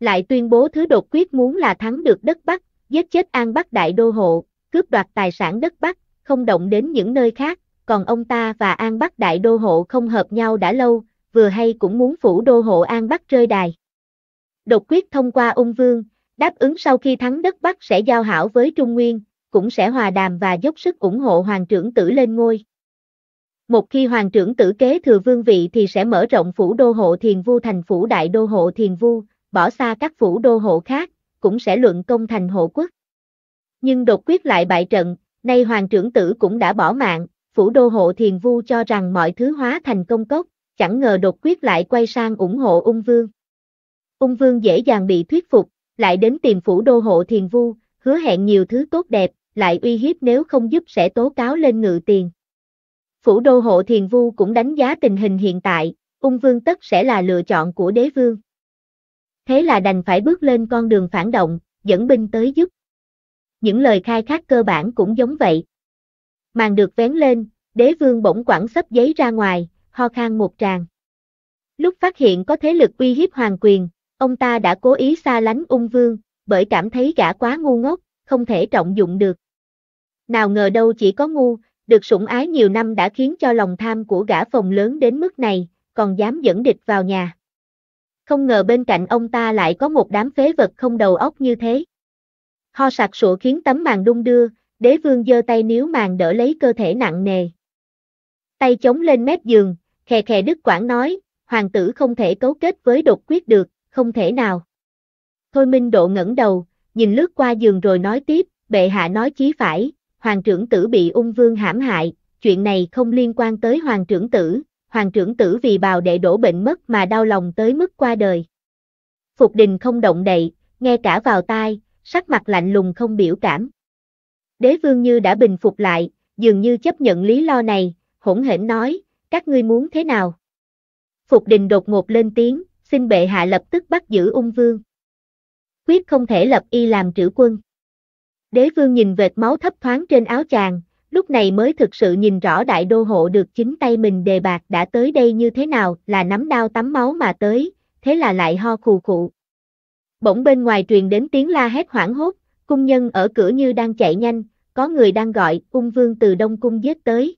Lại tuyên bố thứ đột quyết muốn là thắng được đất Bắc, giết chết an Bắc đại đô hộ, cướp đoạt tài sản đất Bắc, không động đến những nơi khác, còn ông ta và an Bắc đại đô hộ không hợp nhau đã lâu, vừa hay cũng muốn phủ đô hộ an Bắc rơi đài. Đột quyết thông qua ung vương, đáp ứng sau khi thắng đất Bắc sẽ giao hảo với Trung Nguyên, cũng sẽ hòa đàm và dốc sức ủng hộ hoàng trưởng tử lên ngôi. Một khi hoàng trưởng tử kế thừa vương vị thì sẽ mở rộng phủ đô hộ thiền vu thành phủ đại đô hộ thiền vu, bỏ xa các phủ đô hộ khác, cũng sẽ luận công thành hộ quốc. Nhưng đột quyết lại bại trận, nay hoàng trưởng tử cũng đã bỏ mạng, phủ đô hộ thiền vu cho rằng mọi thứ hóa thành công cốc, chẳng ngờ đột quyết lại quay sang ủng hộ ung vương. Ung vương dễ dàng bị thuyết phục, lại đến tìm phủ đô hộ thiền vu, hứa hẹn nhiều thứ tốt đẹp, lại uy hiếp nếu không giúp sẽ tố cáo lên ngự tiền. Phủ đô hộ thiền vu cũng đánh giá tình hình hiện tại, ung vương tất sẽ là lựa chọn của đế vương. Thế là đành phải bước lên con đường phản động, dẫn binh tới giúp. Những lời khai khác cơ bản cũng giống vậy. Màn được vén lên, đế vương bỗng quẳng sấp giấy ra ngoài, ho khan một tràng. Lúc phát hiện có thế lực uy hiếp hoàng quyền, ông ta đã cố ý xa lánh ung vương, bởi cảm thấy gã quá ngu ngốc không thể trọng dụng được. Nào ngờ đâu chỉ có ngu, được sủng ái nhiều năm đã khiến cho lòng tham của gã phòng lớn đến mức này, còn dám dẫn địch vào nhà. Không ngờ bên cạnh ông ta lại có một đám phế vật không đầu óc như thế. Ho sặc sụa khiến tấm màn đung đưa, đế vương giơ tay níu màn đỡ lấy cơ thể nặng nề. Tay chống lên mép giường, khè khè đức quảng nói, hoàng tử không thể cấu kết với đột quyết được, không thể nào. Thôi Minh Độ ngẩng đầu, nhìn lướt qua giường rồi nói tiếp, bệ hạ nói chí phải, hoàng trưởng tử bị ung vương hãm hại, chuyện này không liên quan tới hoàng trưởng tử, hoàng trưởng tử vì bào đệ đổ bệnh mất mà đau lòng tới mức qua đời. Phục đình không động đậy, nghe cả vào tai, sắc mặt lạnh lùng không biểu cảm. Đế vương như đã bình phục lại, dường như chấp nhận lý lo này, hỗn hển nói, các ngươi muốn thế nào? Phục đình đột ngột lên tiếng, xin bệ hạ lập tức bắt giữ ung vương quyết không thể lập y làm trữ quân. Đế vương nhìn vệt máu thấp thoáng trên áo chàng, lúc này mới thực sự nhìn rõ đại đô hộ được chính tay mình đề bạc đã tới đây như thế nào là nắm đao tắm máu mà tới, thế là lại ho khù khụ. Bỗng bên ngoài truyền đến tiếng la hét hoảng hốt, cung nhân ở cửa như đang chạy nhanh, có người đang gọi ung vương từ đông cung giết tới.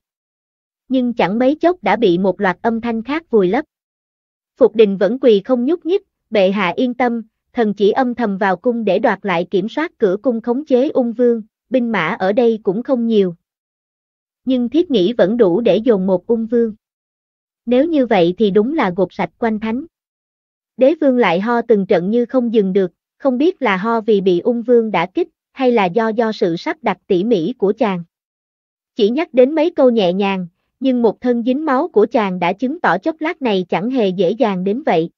Nhưng chẳng mấy chốc đã bị một loạt âm thanh khác vùi lấp. Phục đình vẫn quỳ không nhúc nhích, bệ hạ yên tâm, thần chỉ âm thầm vào cung để đoạt lại kiểm soát cửa cung khống chế ung vương, binh mã ở đây cũng không nhiều. Nhưng thiết nghĩ vẫn đủ để dồn một ung vương. Nếu như vậy thì đúng là gột sạch quanh thánh. Đế vương lại ho từng trận như không dừng được, không biết là ho vì bị ung vương đã kích, hay là do do sự sắp đặt tỉ mỉ của chàng. Chỉ nhắc đến mấy câu nhẹ nhàng, nhưng một thân dính máu của chàng đã chứng tỏ chốc lát này chẳng hề dễ dàng đến vậy.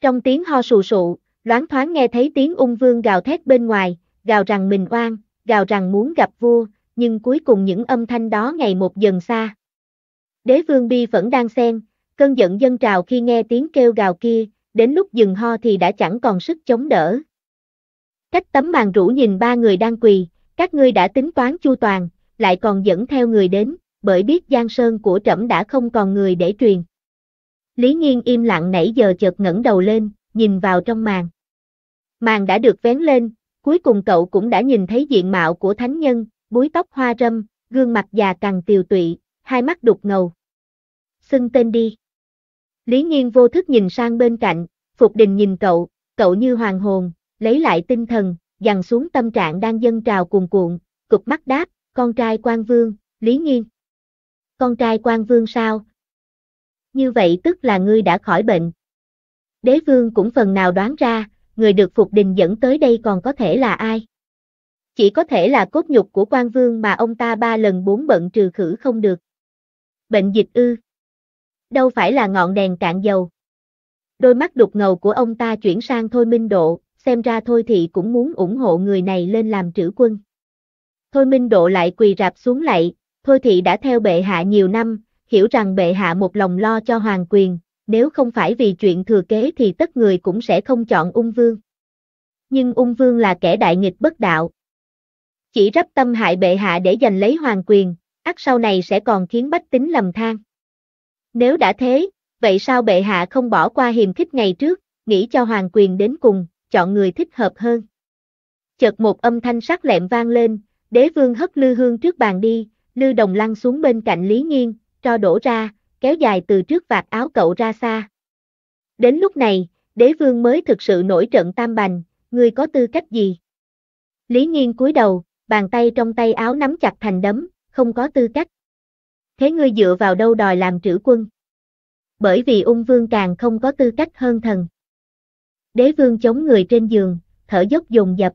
Trong tiếng ho sù sụ, Đoán thoáng nghe thấy tiếng ung vương gào thét bên ngoài, gào rằng mình oan, gào rằng muốn gặp vua, nhưng cuối cùng những âm thanh đó ngày một dần xa. Đế vương bi vẫn đang xen, cơn giận dân trào khi nghe tiếng kêu gào kia, đến lúc dừng ho thì đã chẳng còn sức chống đỡ. Cách tấm màn rũ nhìn ba người đang quỳ, các ngươi đã tính toán chu toàn, lại còn dẫn theo người đến, bởi biết giang sơn của trẫm đã không còn người để truyền. Lý Nghiên im lặng nãy giờ chợt ngẩng đầu lên, nhìn vào trong màn màn đã được vén lên, cuối cùng cậu cũng đã nhìn thấy diện mạo của thánh nhân, búi tóc hoa râm, gương mặt già càng tiều tụy, hai mắt đục ngầu. Xưng tên đi. Lý Nhiên vô thức nhìn sang bên cạnh, Phục Đình nhìn cậu, cậu như hoàng hồn, lấy lại tinh thần, dằn xuống tâm trạng đang dâng trào cuồn cuộn, cục mắt đáp, con trai quan vương, Lý Nhiên. Con trai quan vương sao? Như vậy tức là ngươi đã khỏi bệnh. Đế vương cũng phần nào đoán ra, người được Phục Đình dẫn tới đây còn có thể là ai? Chỉ có thể là cốt nhục của quan vương mà ông ta ba lần bốn bận trừ khử không được. Bệnh dịch ư? Đâu phải là ngọn đèn cạn dầu. Đôi mắt đục ngầu của ông ta chuyển sang Thôi Minh Độ, xem ra Thôi Thị cũng muốn ủng hộ người này lên làm trữ quân. Thôi Minh Độ lại quỳ rạp xuống lại. Thôi Thị đã theo bệ hạ nhiều năm, hiểu rằng bệ hạ một lòng lo cho hoàng quyền, nếu không phải vì chuyện thừa kế thì tất người cũng sẽ không chọn ung vương. Nhưng ung vương là kẻ đại nghịch bất đạo. Chỉ rắp tâm hại bệ hạ để giành lấy hoàng quyền, ác sau này sẽ còn khiến bách tính lầm than. Nếu đã thế, vậy sao bệ hạ không bỏ qua hiềm khích ngày trước, nghĩ cho hoàng quyền đến cùng, chọn người thích hợp hơn. Chợt một âm thanh sắc lẹm vang lên, đế vương hất lư hương trước bàn đi, lư đồng lăn xuống bên cạnh Lý Nghiên, cho đổ ra, kéo dài từ trước vạt áo cậu ra xa. Đến lúc này, đế vương mới thực sự nổi trận tam bành, ngươi có tư cách gì? Lý nghiên cúi đầu, bàn tay trong tay áo nắm chặt thành đấm, không có tư cách. Thế ngươi dựa vào đâu đòi làm trữ quân? Bởi vì ung vương càng không có tư cách hơn thần. Đế vương chống người trên giường, thở dốc dồn dập.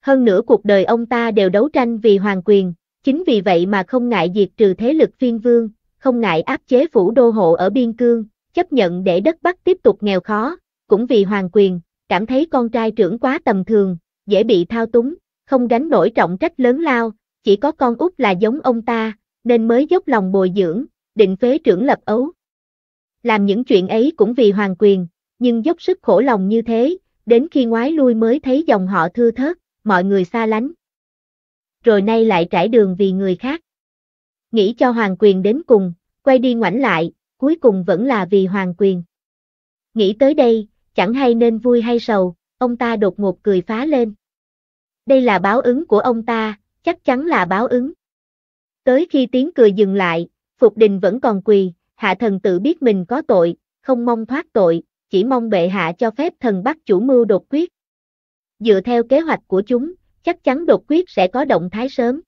Hơn nữa cuộc đời ông ta đều đấu tranh vì hoàng quyền, chính vì vậy mà không ngại diệt trừ thế lực phiên vương, không ngại áp chế phủ đô hộ ở biên cương, chấp nhận để đất Bắc tiếp tục nghèo khó, cũng vì hoàng quyền, cảm thấy con trai trưởng quá tầm thường, dễ bị thao túng, không gánh nổi trọng trách lớn lao, chỉ có con út là giống ông ta, nên mới dốc lòng bồi dưỡng, định phế trưởng lập ấu. Làm những chuyện ấy cũng vì hoàng quyền, nhưng dốc sức khổ lòng như thế, đến khi ngoái lui mới thấy dòng họ thưa thớt, mọi người xa lánh. Rồi nay lại trải đường vì người khác nghĩ cho hoàng quyền đến cùng, quay đi ngoảnh lại, cuối cùng vẫn là vì hoàng quyền. Nghĩ tới đây, chẳng hay nên vui hay sầu, ông ta đột ngột cười phá lên. Đây là báo ứng của ông ta, chắc chắn là báo ứng. Tới khi tiếng cười dừng lại, Phục Đình vẫn còn quỳ, hạ thần tự biết mình có tội, không mong thoát tội, chỉ mong bệ hạ cho phép thần bắt chủ mưu đột quyết. Dựa theo kế hoạch của chúng, chắc chắn đột quyết sẽ có động thái sớm.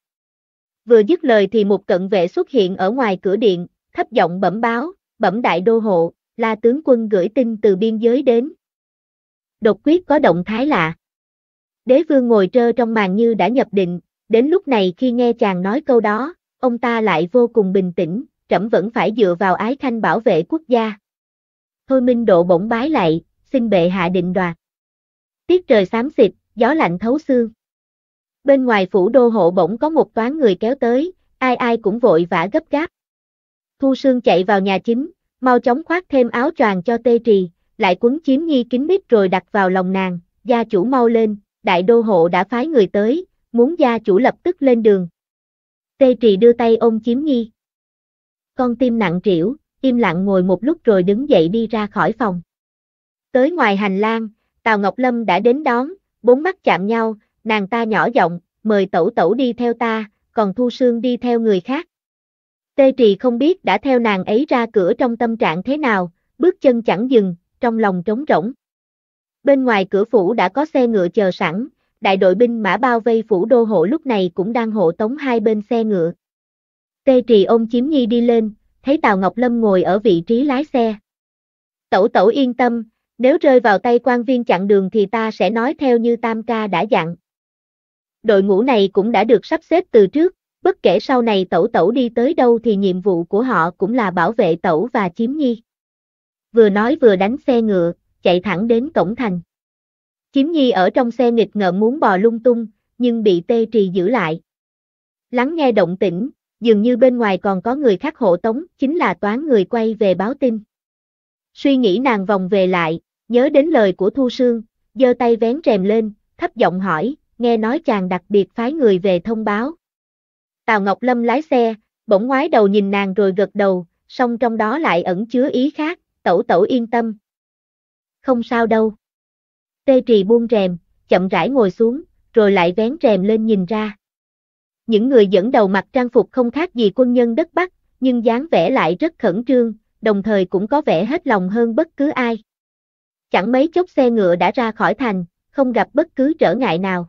Vừa dứt lời thì một cận vệ xuất hiện ở ngoài cửa điện, thấp giọng bẩm báo, bẩm đại đô hộ, là tướng quân gửi tin từ biên giới đến. Đột quyết có động thái lạ. Đế vương ngồi trơ trong màn như đã nhập định, đến lúc này khi nghe chàng nói câu đó, ông ta lại vô cùng bình tĩnh, trẫm vẫn phải dựa vào ái khanh bảo vệ quốc gia. Thôi Minh Độ bỗng bái lại, xin bệ hạ định đoạt. Tiết trời xám xịt, gió lạnh thấu xương bên ngoài phủ đô hộ bỗng có một toán người kéo tới, ai ai cũng vội vã gấp gáp. Thu Sương chạy vào nhà chính, mau chóng khoác thêm áo choàng cho tê trì, lại quấn chiếm nhi kính mít rồi đặt vào lòng nàng, gia chủ mau lên, đại đô hộ đã phái người tới, muốn gia chủ lập tức lên đường. Tê trì đưa tay ôm chiếm nhi. Con tim nặng trĩu, im lặng ngồi một lúc rồi đứng dậy đi ra khỏi phòng. Tới ngoài hành lang, Tào Ngọc Lâm đã đến đón, bốn mắt chạm nhau, nàng ta nhỏ giọng, mời tẩu tẩu đi theo ta, còn thu sương đi theo người khác. Tê trì không biết đã theo nàng ấy ra cửa trong tâm trạng thế nào, bước chân chẳng dừng, trong lòng trống rỗng. Bên ngoài cửa phủ đã có xe ngựa chờ sẵn, đại đội binh mã bao vây phủ đô hộ lúc này cũng đang hộ tống hai bên xe ngựa. Tê trì ôm chiếm nhi đi lên, thấy Tào Ngọc Lâm ngồi ở vị trí lái xe. Tẩu tẩu yên tâm, nếu rơi vào tay quan viên chặn đường thì ta sẽ nói theo như Tam ca đã dặn đội ngũ này cũng đã được sắp xếp từ trước, bất kể sau này tẩu tẩu đi tới đâu thì nhiệm vụ của họ cũng là bảo vệ tẩu và chiếm nhi. Vừa nói vừa đánh xe ngựa, chạy thẳng đến cổng thành. Chiếm nhi ở trong xe nghịch ngợm muốn bò lung tung, nhưng bị tê trì giữ lại. Lắng nghe động tĩnh, dường như bên ngoài còn có người khác hộ tống, chính là toán người quay về báo tin. Suy nghĩ nàng vòng về lại, nhớ đến lời của Thu Sương, giơ tay vén rèm lên, thấp giọng hỏi, nghe nói chàng đặc biệt phái người về thông báo. Tào Ngọc Lâm lái xe, bỗng ngoái đầu nhìn nàng rồi gật đầu, song trong đó lại ẩn chứa ý khác, tẩu tẩu yên tâm. Không sao đâu. Tê trì buông rèm, chậm rãi ngồi xuống, rồi lại vén rèm lên nhìn ra. Những người dẫn đầu mặc trang phục không khác gì quân nhân đất Bắc, nhưng dáng vẻ lại rất khẩn trương, đồng thời cũng có vẻ hết lòng hơn bất cứ ai. Chẳng mấy chốc xe ngựa đã ra khỏi thành, không gặp bất cứ trở ngại nào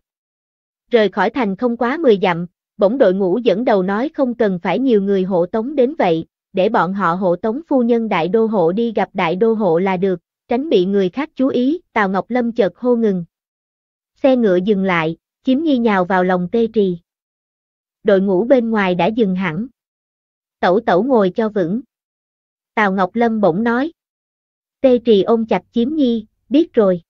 rời khỏi thành không quá 10 dặm, bỗng đội ngũ dẫn đầu nói không cần phải nhiều người hộ tống đến vậy, để bọn họ hộ tống phu nhân đại đô hộ đi gặp đại đô hộ là được, tránh bị người khác chú ý, Tào Ngọc Lâm chợt hô ngừng. Xe ngựa dừng lại, chiếm nhi nhào vào lòng tê trì. Đội ngũ bên ngoài đã dừng hẳn. Tẩu tẩu ngồi cho vững. Tào Ngọc Lâm bỗng nói. Tê trì ôm chặt chiếm nhi, biết rồi.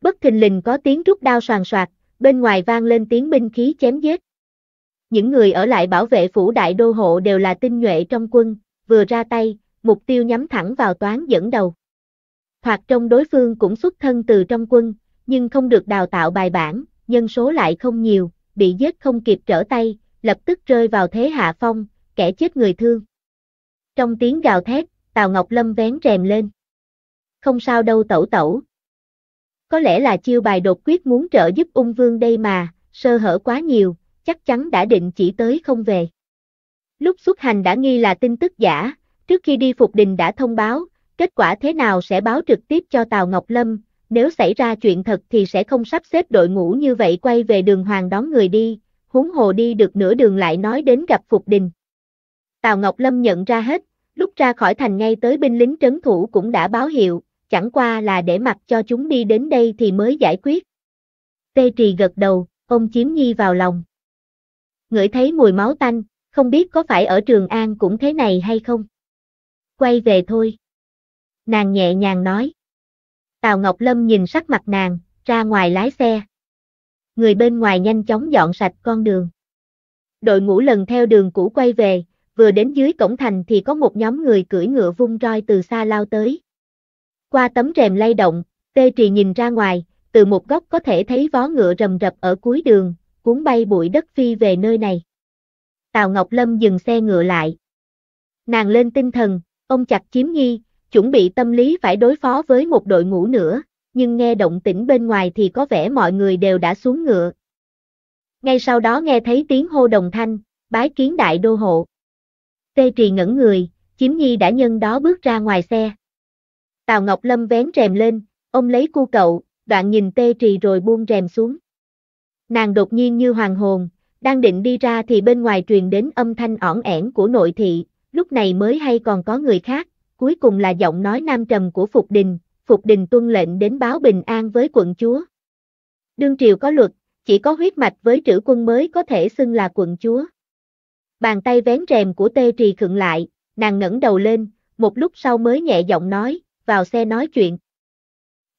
Bất thình lình có tiếng rút đao soàn soạt, bên ngoài vang lên tiếng binh khí chém giết. Những người ở lại bảo vệ phủ đại đô hộ đều là tinh nhuệ trong quân, vừa ra tay, mục tiêu nhắm thẳng vào toán dẫn đầu. Hoặc trong đối phương cũng xuất thân từ trong quân, nhưng không được đào tạo bài bản, nhân số lại không nhiều, bị giết không kịp trở tay, lập tức rơi vào thế hạ phong, kẻ chết người thương. Trong tiếng gào thét, Tào Ngọc Lâm vén rèm lên. Không sao đâu tẩu tẩu, có lẽ là chiêu bài đột quyết muốn trợ giúp ung vương đây mà, sơ hở quá nhiều, chắc chắn đã định chỉ tới không về. Lúc xuất hành đã nghi là tin tức giả, trước khi đi Phục Đình đã thông báo, kết quả thế nào sẽ báo trực tiếp cho Tào Ngọc Lâm, nếu xảy ra chuyện thật thì sẽ không sắp xếp đội ngũ như vậy quay về đường hoàng đón người đi, huống hồ đi được nửa đường lại nói đến gặp Phục Đình. Tào Ngọc Lâm nhận ra hết, lúc ra khỏi thành ngay tới binh lính trấn thủ cũng đã báo hiệu, chẳng qua là để mặc cho chúng đi đến đây thì mới giải quyết. Tê Trì gật đầu, ông chiếm nhi vào lòng. Ngửi thấy mùi máu tanh, không biết có phải ở Trường An cũng thế này hay không? Quay về thôi. Nàng nhẹ nhàng nói. Tào Ngọc Lâm nhìn sắc mặt nàng, ra ngoài lái xe. Người bên ngoài nhanh chóng dọn sạch con đường. Đội ngũ lần theo đường cũ quay về, vừa đến dưới cổng thành thì có một nhóm người cưỡi ngựa vung roi từ xa lao tới. Qua tấm rèm lay động, tê trì nhìn ra ngoài, từ một góc có thể thấy vó ngựa rầm rập ở cuối đường, cuốn bay bụi đất phi về nơi này. Tào Ngọc Lâm dừng xe ngựa lại. Nàng lên tinh thần, ông chặt chiếm nghi, chuẩn bị tâm lý phải đối phó với một đội ngũ nữa, nhưng nghe động tĩnh bên ngoài thì có vẻ mọi người đều đã xuống ngựa. Ngay sau đó nghe thấy tiếng hô đồng thanh, bái kiến đại đô hộ. Tê trì ngẩn người, chiếm nhi đã nhân đó bước ra ngoài xe. Tào Ngọc Lâm vén rèm lên, ông lấy cu cậu, đoạn nhìn tê trì rồi buông rèm xuống. Nàng đột nhiên như hoàng hồn, đang định đi ra thì bên ngoài truyền đến âm thanh ỏn ẻn của nội thị, lúc này mới hay còn có người khác, cuối cùng là giọng nói nam trầm của Phục Đình, Phục Đình tuân lệnh đến báo bình an với quận chúa. Đương triều có luật, chỉ có huyết mạch với trữ quân mới có thể xưng là quận chúa. Bàn tay vén rèm của tê trì khựng lại, nàng ngẩng đầu lên, một lúc sau mới nhẹ giọng nói, vào xe nói chuyện.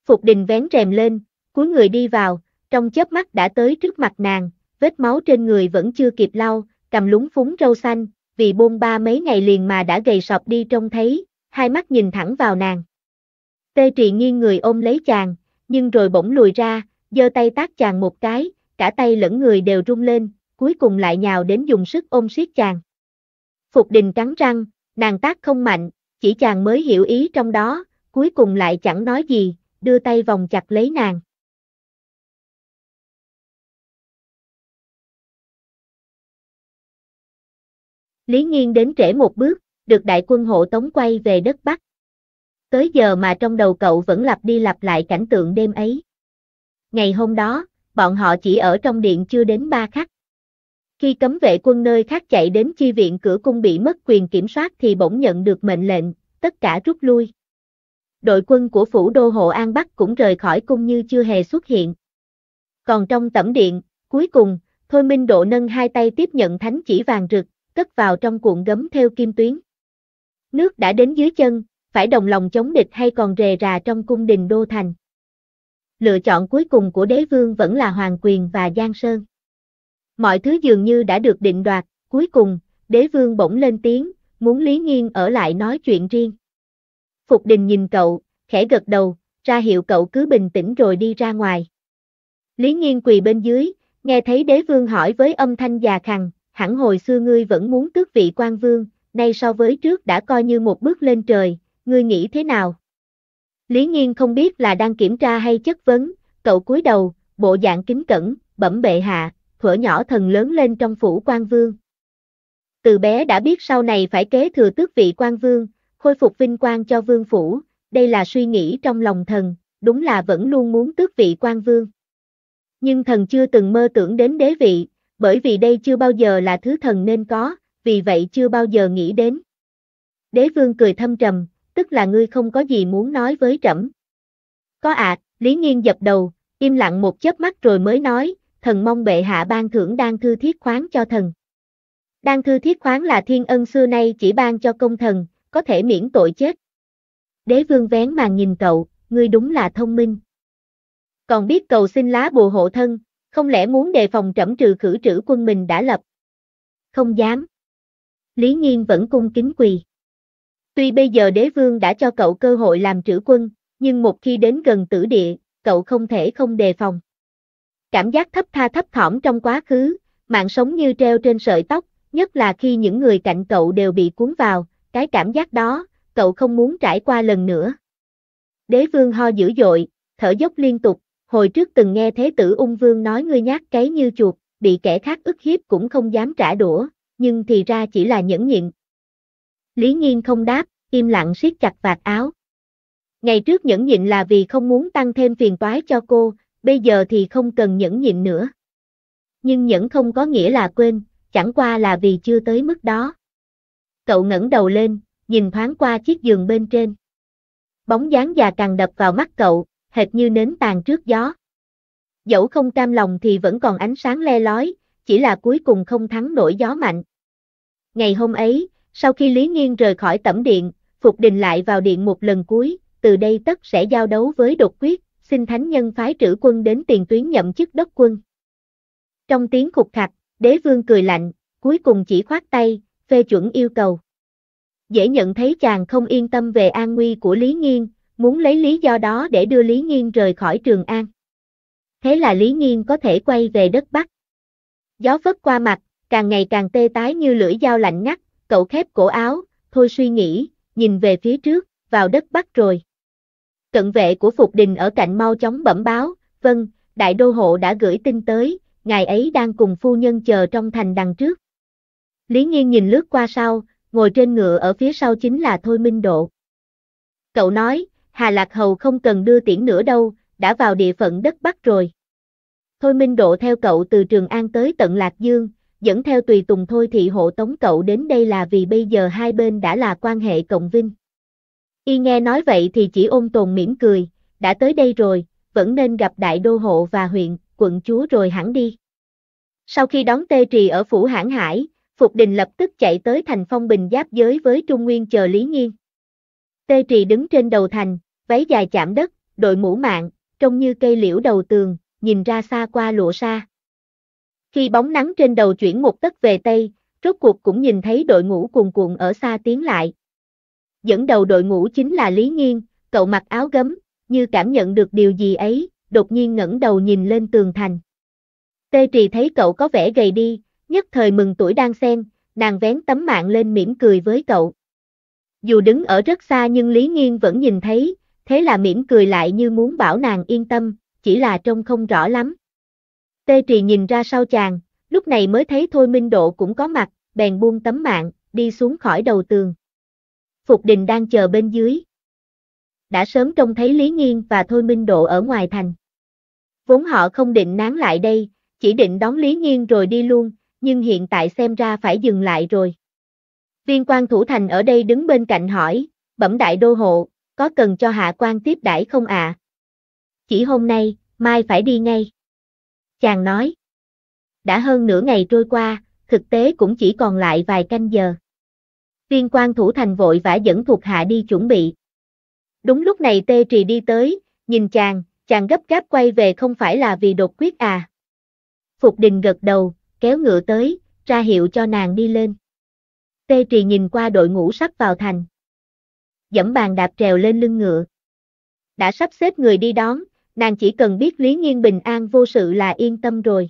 Phục đình vén rèm lên, cuối người đi vào, trong chớp mắt đã tới trước mặt nàng, vết máu trên người vẫn chưa kịp lau, cầm lúng phúng râu xanh, vì bôn ba mấy ngày liền mà đã gầy sọc đi trông thấy, hai mắt nhìn thẳng vào nàng. Tê trì nghiêng người ôm lấy chàng, nhưng rồi bỗng lùi ra, giơ tay tác chàng một cái, cả tay lẫn người đều rung lên, cuối cùng lại nhào đến dùng sức ôm siết chàng. Phục đình cắn răng, nàng tác không mạnh, chỉ chàng mới hiểu ý trong đó, cuối cùng lại chẳng nói gì, đưa tay vòng chặt lấy nàng. Lý Nghiên đến trễ một bước, được đại quân hộ tống quay về đất Bắc. Tới giờ mà trong đầu cậu vẫn lặp đi lặp lại cảnh tượng đêm ấy. Ngày hôm đó, bọn họ chỉ ở trong điện chưa đến ba khắc. Khi cấm vệ quân nơi khác chạy đến chi viện cửa cung bị mất quyền kiểm soát thì bỗng nhận được mệnh lệnh, tất cả rút lui đội quân của phủ đô hộ An Bắc cũng rời khỏi cung như chưa hề xuất hiện. Còn trong tẩm điện, cuối cùng, Thôi Minh Độ nâng hai tay tiếp nhận thánh chỉ vàng rực, cất vào trong cuộn gấm theo kim tuyến. Nước đã đến dưới chân, phải đồng lòng chống địch hay còn rề rà trong cung đình đô thành. Lựa chọn cuối cùng của đế vương vẫn là hoàng quyền và giang sơn. Mọi thứ dường như đã được định đoạt, cuối cùng, đế vương bỗng lên tiếng, muốn Lý Nghiên ở lại nói chuyện riêng. Phục Đình nhìn cậu, khẽ gật đầu, ra hiệu cậu cứ bình tĩnh rồi đi ra ngoài. Lý Nghiên quỳ bên dưới, nghe thấy đế vương hỏi với âm thanh già khằng, hẳn hồi xưa ngươi vẫn muốn tước vị quan vương, nay so với trước đã coi như một bước lên trời, ngươi nghĩ thế nào? Lý Nghiên không biết là đang kiểm tra hay chất vấn, cậu cúi đầu, bộ dạng kính cẩn, bẩm bệ hạ, thuở nhỏ thần lớn lên trong phủ quan vương. Từ bé đã biết sau này phải kế thừa tước vị quan vương, khôi phục vinh quang cho vương phủ, đây là suy nghĩ trong lòng thần, đúng là vẫn luôn muốn tước vị quan vương. Nhưng thần chưa từng mơ tưởng đến đế vị, bởi vì đây chưa bao giờ là thứ thần nên có, vì vậy chưa bao giờ nghĩ đến. Đế vương cười thâm trầm, tức là ngươi không có gì muốn nói với trẫm. Có ạ, à, Lý Nghiên dập đầu, im lặng một chớp mắt rồi mới nói, thần mong bệ hạ ban thưởng đang thư thiết khoáng cho thần. Đan thư thiết khoáng là thiên ân xưa nay chỉ ban cho công thần, có thể miễn tội chết. Đế vương vén màn nhìn cậu, ngươi đúng là thông minh. Còn biết cầu xin lá bùa hộ thân, không lẽ muốn đề phòng trẫm trừ khử trữ quân mình đã lập? Không dám. Lý Nhiên vẫn cung kính quỳ. Tuy bây giờ đế vương đã cho cậu cơ hội làm trữ quân, nhưng một khi đến gần tử địa, cậu không thể không đề phòng. Cảm giác thấp tha thấp thỏm trong quá khứ, mạng sống như treo trên sợi tóc, nhất là khi những người cạnh cậu đều bị cuốn vào, cái cảm giác đó, cậu không muốn trải qua lần nữa. Đế vương ho dữ dội, thở dốc liên tục, hồi trước từng nghe thế tử ung vương nói ngươi nhát cái như chuột, bị kẻ khác ức hiếp cũng không dám trả đũa, nhưng thì ra chỉ là nhẫn nhịn. Lý Nghiên không đáp, im lặng siết chặt vạt áo. Ngày trước nhẫn nhịn là vì không muốn tăng thêm phiền toái cho cô, bây giờ thì không cần nhẫn nhịn nữa. Nhưng nhẫn không có nghĩa là quên, chẳng qua là vì chưa tới mức đó cậu ngẩng đầu lên, nhìn thoáng qua chiếc giường bên trên. Bóng dáng già càng đập vào mắt cậu, hệt như nến tàn trước gió. Dẫu không cam lòng thì vẫn còn ánh sáng le lói, chỉ là cuối cùng không thắng nổi gió mạnh. Ngày hôm ấy, sau khi Lý Nghiên rời khỏi tẩm điện, Phục Đình lại vào điện một lần cuối, từ đây tất sẽ giao đấu với đột quyết, xin thánh nhân phái trữ quân đến tiền tuyến nhậm chức đốc quân. Trong tiếng khục khạch, đế vương cười lạnh, cuối cùng chỉ khoát tay, phê chuẩn yêu cầu. Dễ nhận thấy chàng không yên tâm về an nguy của Lý Nghiên, muốn lấy lý do đó để đưa Lý Nghiên rời khỏi Trường An. Thế là Lý Nghiên có thể quay về đất Bắc. Gió phất qua mặt, càng ngày càng tê tái như lưỡi dao lạnh ngắt, cậu khép cổ áo, thôi suy nghĩ, nhìn về phía trước, vào đất Bắc rồi. Cận vệ của Phục Đình ở cạnh mau chóng bẩm báo, vâng, đại đô hộ đã gửi tin tới, ngài ấy đang cùng phu nhân chờ trong thành đằng trước. Lý Nghiên nhìn lướt qua sau, ngồi trên ngựa ở phía sau chính là Thôi Minh Độ. Cậu nói, Hà Lạc Hầu không cần đưa tiễn nữa đâu, đã vào địa phận đất Bắc rồi. Thôi Minh Độ theo cậu từ Trường An tới tận Lạc Dương, dẫn theo tùy tùng Thôi Thị hộ tống cậu đến đây là vì bây giờ hai bên đã là quan hệ cộng vinh. Y nghe nói vậy thì chỉ ôm tồn mỉm cười, đã tới đây rồi, vẫn nên gặp đại đô hộ và huyện, quận chúa rồi hẳn đi. Sau khi đón Tê Trì ở phủ hãng hải, Phục Đình lập tức chạy tới thành phong bình giáp giới với Trung Nguyên chờ Lý Nghiên. Tê Trì đứng trên đầu thành, váy dài chạm đất, đội mũ mạng, trông như cây liễu đầu tường, nhìn ra xa qua lụa xa. Khi bóng nắng trên đầu chuyển một tấc về Tây, rốt cuộc cũng nhìn thấy đội ngũ cuồn cuộn ở xa tiến lại. Dẫn đầu đội ngũ chính là Lý Nghiên, cậu mặc áo gấm, như cảm nhận được điều gì ấy, đột nhiên ngẩng đầu nhìn lên tường thành. Tê Trì thấy cậu có vẻ gầy đi, nhất thời mừng tuổi đang xem nàng vén tấm mạng lên mỉm cười với cậu. Dù đứng ở rất xa nhưng Lý Nghiên vẫn nhìn thấy, thế là mỉm cười lại như muốn bảo nàng yên tâm, chỉ là trông không rõ lắm. Tê Trì nhìn ra sau chàng, lúc này mới thấy Thôi Minh Độ cũng có mặt, bèn buông tấm mạng, đi xuống khỏi đầu tường. Phục Đình đang chờ bên dưới. Đã sớm trông thấy Lý Nghiên và Thôi Minh Độ ở ngoài thành. Vốn họ không định nán lại đây, chỉ định đón Lý Nghiên rồi đi luôn, nhưng hiện tại xem ra phải dừng lại rồi. Viên quan thủ thành ở đây đứng bên cạnh hỏi, bẩm đại đô hộ, có cần cho hạ quan tiếp đãi không ạ? À? Chỉ hôm nay, mai phải đi ngay. Chàng nói. Đã hơn nửa ngày trôi qua, thực tế cũng chỉ còn lại vài canh giờ. Viên quan thủ thành vội vã dẫn thuộc hạ đi chuẩn bị. Đúng lúc này tê trì đi tới, nhìn chàng, chàng gấp gáp quay về không phải là vì đột quyết à. Phục đình gật đầu, kéo ngựa tới, ra hiệu cho nàng đi lên. Tê Trì nhìn qua đội ngũ sắp vào thành. Dẫm bàn đạp trèo lên lưng ngựa. Đã sắp xếp người đi đón, nàng chỉ cần biết Lý Nghiên bình an vô sự là yên tâm rồi.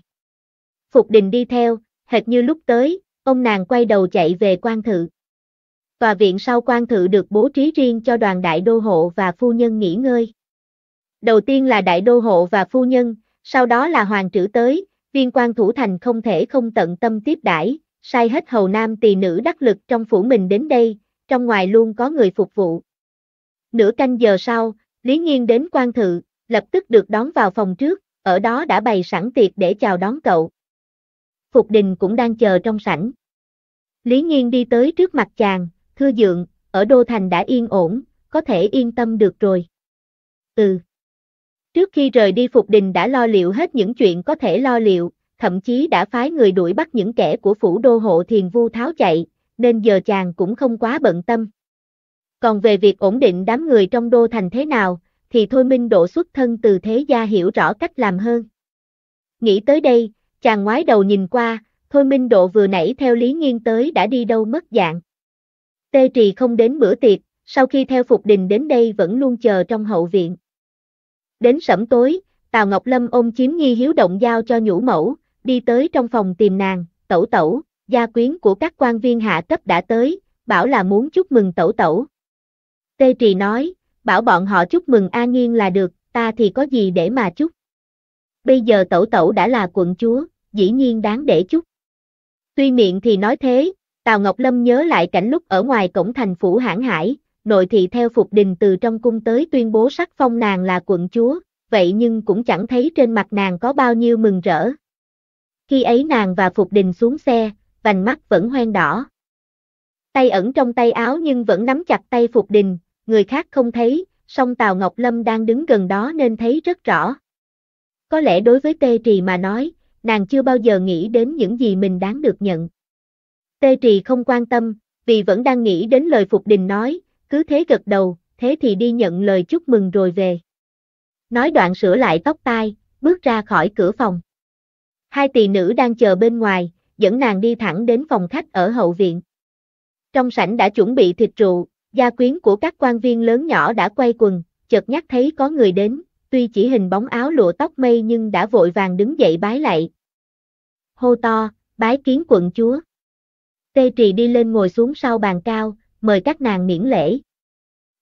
Phục đình đi theo, hệt như lúc tới, ông nàng quay đầu chạy về quan thự. Tòa viện sau quan thự được bố trí riêng cho đoàn đại đô hộ và phu nhân nghỉ ngơi. Đầu tiên là đại đô hộ và phu nhân, sau đó là hoàng trữ tới, viên quan thủ thành không thể không tận tâm tiếp đãi, sai hết hầu nam tỳ nữ đắc lực trong phủ mình đến đây, trong ngoài luôn có người phục vụ. Nửa canh giờ sau, Lý Nghiên đến quan thự, lập tức được đón vào phòng trước, ở đó đã bày sẵn tiệc để chào đón cậu. Phục đình cũng đang chờ trong sảnh. Lý Nghiên đi tới trước mặt chàng, thưa dượng, ở Đô Thành đã yên ổn, có thể yên tâm được rồi. Ừ. Trước khi rời đi Phục Đình đã lo liệu hết những chuyện có thể lo liệu, thậm chí đã phái người đuổi bắt những kẻ của phủ đô hộ thiền vu tháo chạy, nên giờ chàng cũng không quá bận tâm. Còn về việc ổn định đám người trong đô thành thế nào, thì Thôi Minh Độ xuất thân từ thế gia hiểu rõ cách làm hơn. Nghĩ tới đây, chàng ngoái đầu nhìn qua, Thôi Minh Độ vừa nãy theo Lý Nghiên tới đã đi đâu mất dạng. Tê Trì không đến bữa tiệc, sau khi theo Phục Đình đến đây vẫn luôn chờ trong hậu viện. Đến sẩm tối, Tào Ngọc Lâm ôm chiếm nghi hiếu động giao cho nhũ mẫu, đi tới trong phòng tìm nàng, tẩu tẩu, gia quyến của các quan viên hạ cấp đã tới, bảo là muốn chúc mừng tẩu tẩu. Tê Trì nói, bảo bọn họ chúc mừng A Nghiên là được, ta thì có gì để mà chúc. Bây giờ tẩu tẩu đã là quận chúa, dĩ nhiên đáng để chúc. Tuy miệng thì nói thế, Tào Ngọc Lâm nhớ lại cảnh lúc ở ngoài cổng thành phủ hãng hải, nội thị theo phục đình từ trong cung tới tuyên bố sắc phong nàng là quận chúa, vậy nhưng cũng chẳng thấy trên mặt nàng có bao nhiêu mừng rỡ. Khi ấy nàng và phục đình xuống xe, vành mắt vẫn hoen đỏ. Tay ẩn trong tay áo nhưng vẫn nắm chặt tay phục đình, người khác không thấy, song Tào Ngọc Lâm đang đứng gần đó nên thấy rất rõ. Có lẽ đối với Tê Trì mà nói, nàng chưa bao giờ nghĩ đến những gì mình đáng được nhận. Tê Trì không quan tâm, vì vẫn đang nghĩ đến lời Phục Đình nói, cứ thế gật đầu, thế thì đi nhận lời chúc mừng rồi về. Nói đoạn sửa lại tóc tai, bước ra khỏi cửa phòng. Hai tỳ nữ đang chờ bên ngoài, dẫn nàng đi thẳng đến phòng khách ở hậu viện. Trong sảnh đã chuẩn bị thịt rượu, gia quyến của các quan viên lớn nhỏ đã quay quần, chợt nhắc thấy có người đến, tuy chỉ hình bóng áo lụa tóc mây nhưng đã vội vàng đứng dậy bái lạy. Hô to, bái kiến quận chúa. Tê trì đi lên ngồi xuống sau bàn cao, mời các nàng miễn lễ.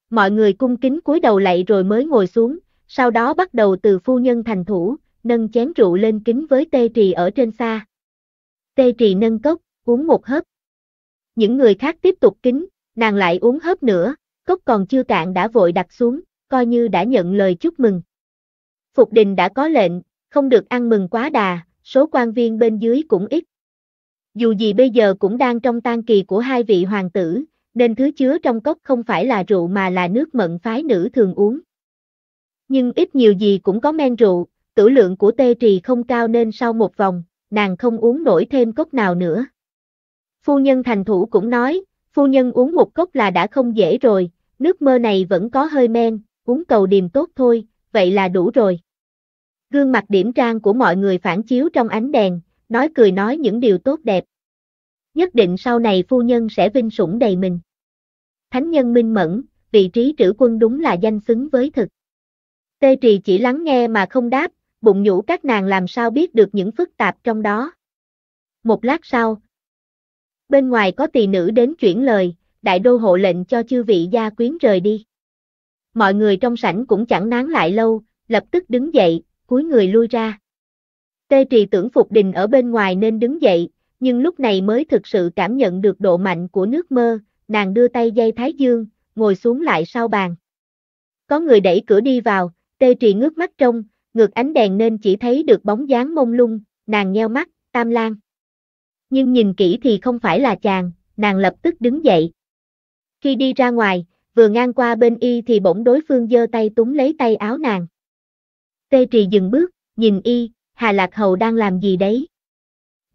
Mọi người cung kính cúi đầu lạy rồi mới ngồi xuống, sau đó bắt đầu từ phu nhân thành thủ, nâng chén rượu lên kính với tê trì ở trên xa. Tê trì nâng cốc, uống một hớp. Những người khác tiếp tục kính, nàng lại uống hớp nữa, cốc còn chưa cạn đã vội đặt xuống, coi như đã nhận lời chúc mừng. Phục đình đã có lệnh, không được ăn mừng quá đà, số quan viên bên dưới cũng ít. Dù gì bây giờ cũng đang trong tan kỳ của hai vị hoàng tử, nên thứ chứa trong cốc không phải là rượu mà là nước mận phái nữ thường uống. Nhưng ít nhiều gì cũng có men rượu, tử lượng của tê trì không cao nên sau một vòng, nàng không uống nổi thêm cốc nào nữa. Phu nhân thành thủ cũng nói, phu nhân uống một cốc là đã không dễ rồi, nước mơ này vẫn có hơi men, uống cầu điềm tốt thôi, vậy là đủ rồi. Gương mặt điểm trang của mọi người phản chiếu trong ánh đèn, nói cười nói những điều tốt đẹp nhất định sau này phu nhân sẽ vinh sủng đầy mình. Thánh nhân minh mẫn, vị trí trữ quân đúng là danh xứng với thực. Tê trì chỉ lắng nghe mà không đáp, bụng nhủ các nàng làm sao biết được những phức tạp trong đó. Một lát sau, bên ngoài có tỳ nữ đến chuyển lời, đại đô hộ lệnh cho chư vị gia quyến rời đi. Mọi người trong sảnh cũng chẳng nán lại lâu, lập tức đứng dậy, cúi người lui ra. Tê trì tưởng Phục Đình ở bên ngoài nên đứng dậy, nhưng lúc này mới thực sự cảm nhận được độ mạnh của nước mơ, nàng đưa tay dây thái dương, ngồi xuống lại sau bàn. Có người đẩy cửa đi vào, tê trì ngước mắt trong ngược ánh đèn nên chỉ thấy được bóng dáng mông lung, nàng nheo mắt, tam lan. Nhưng nhìn kỹ thì không phải là chàng, nàng lập tức đứng dậy. Khi đi ra ngoài, vừa ngang qua bên y thì bỗng đối phương giơ tay túng lấy tay áo nàng. Tê trì dừng bước, nhìn y, Hà Lạc Hầu đang làm gì đấy?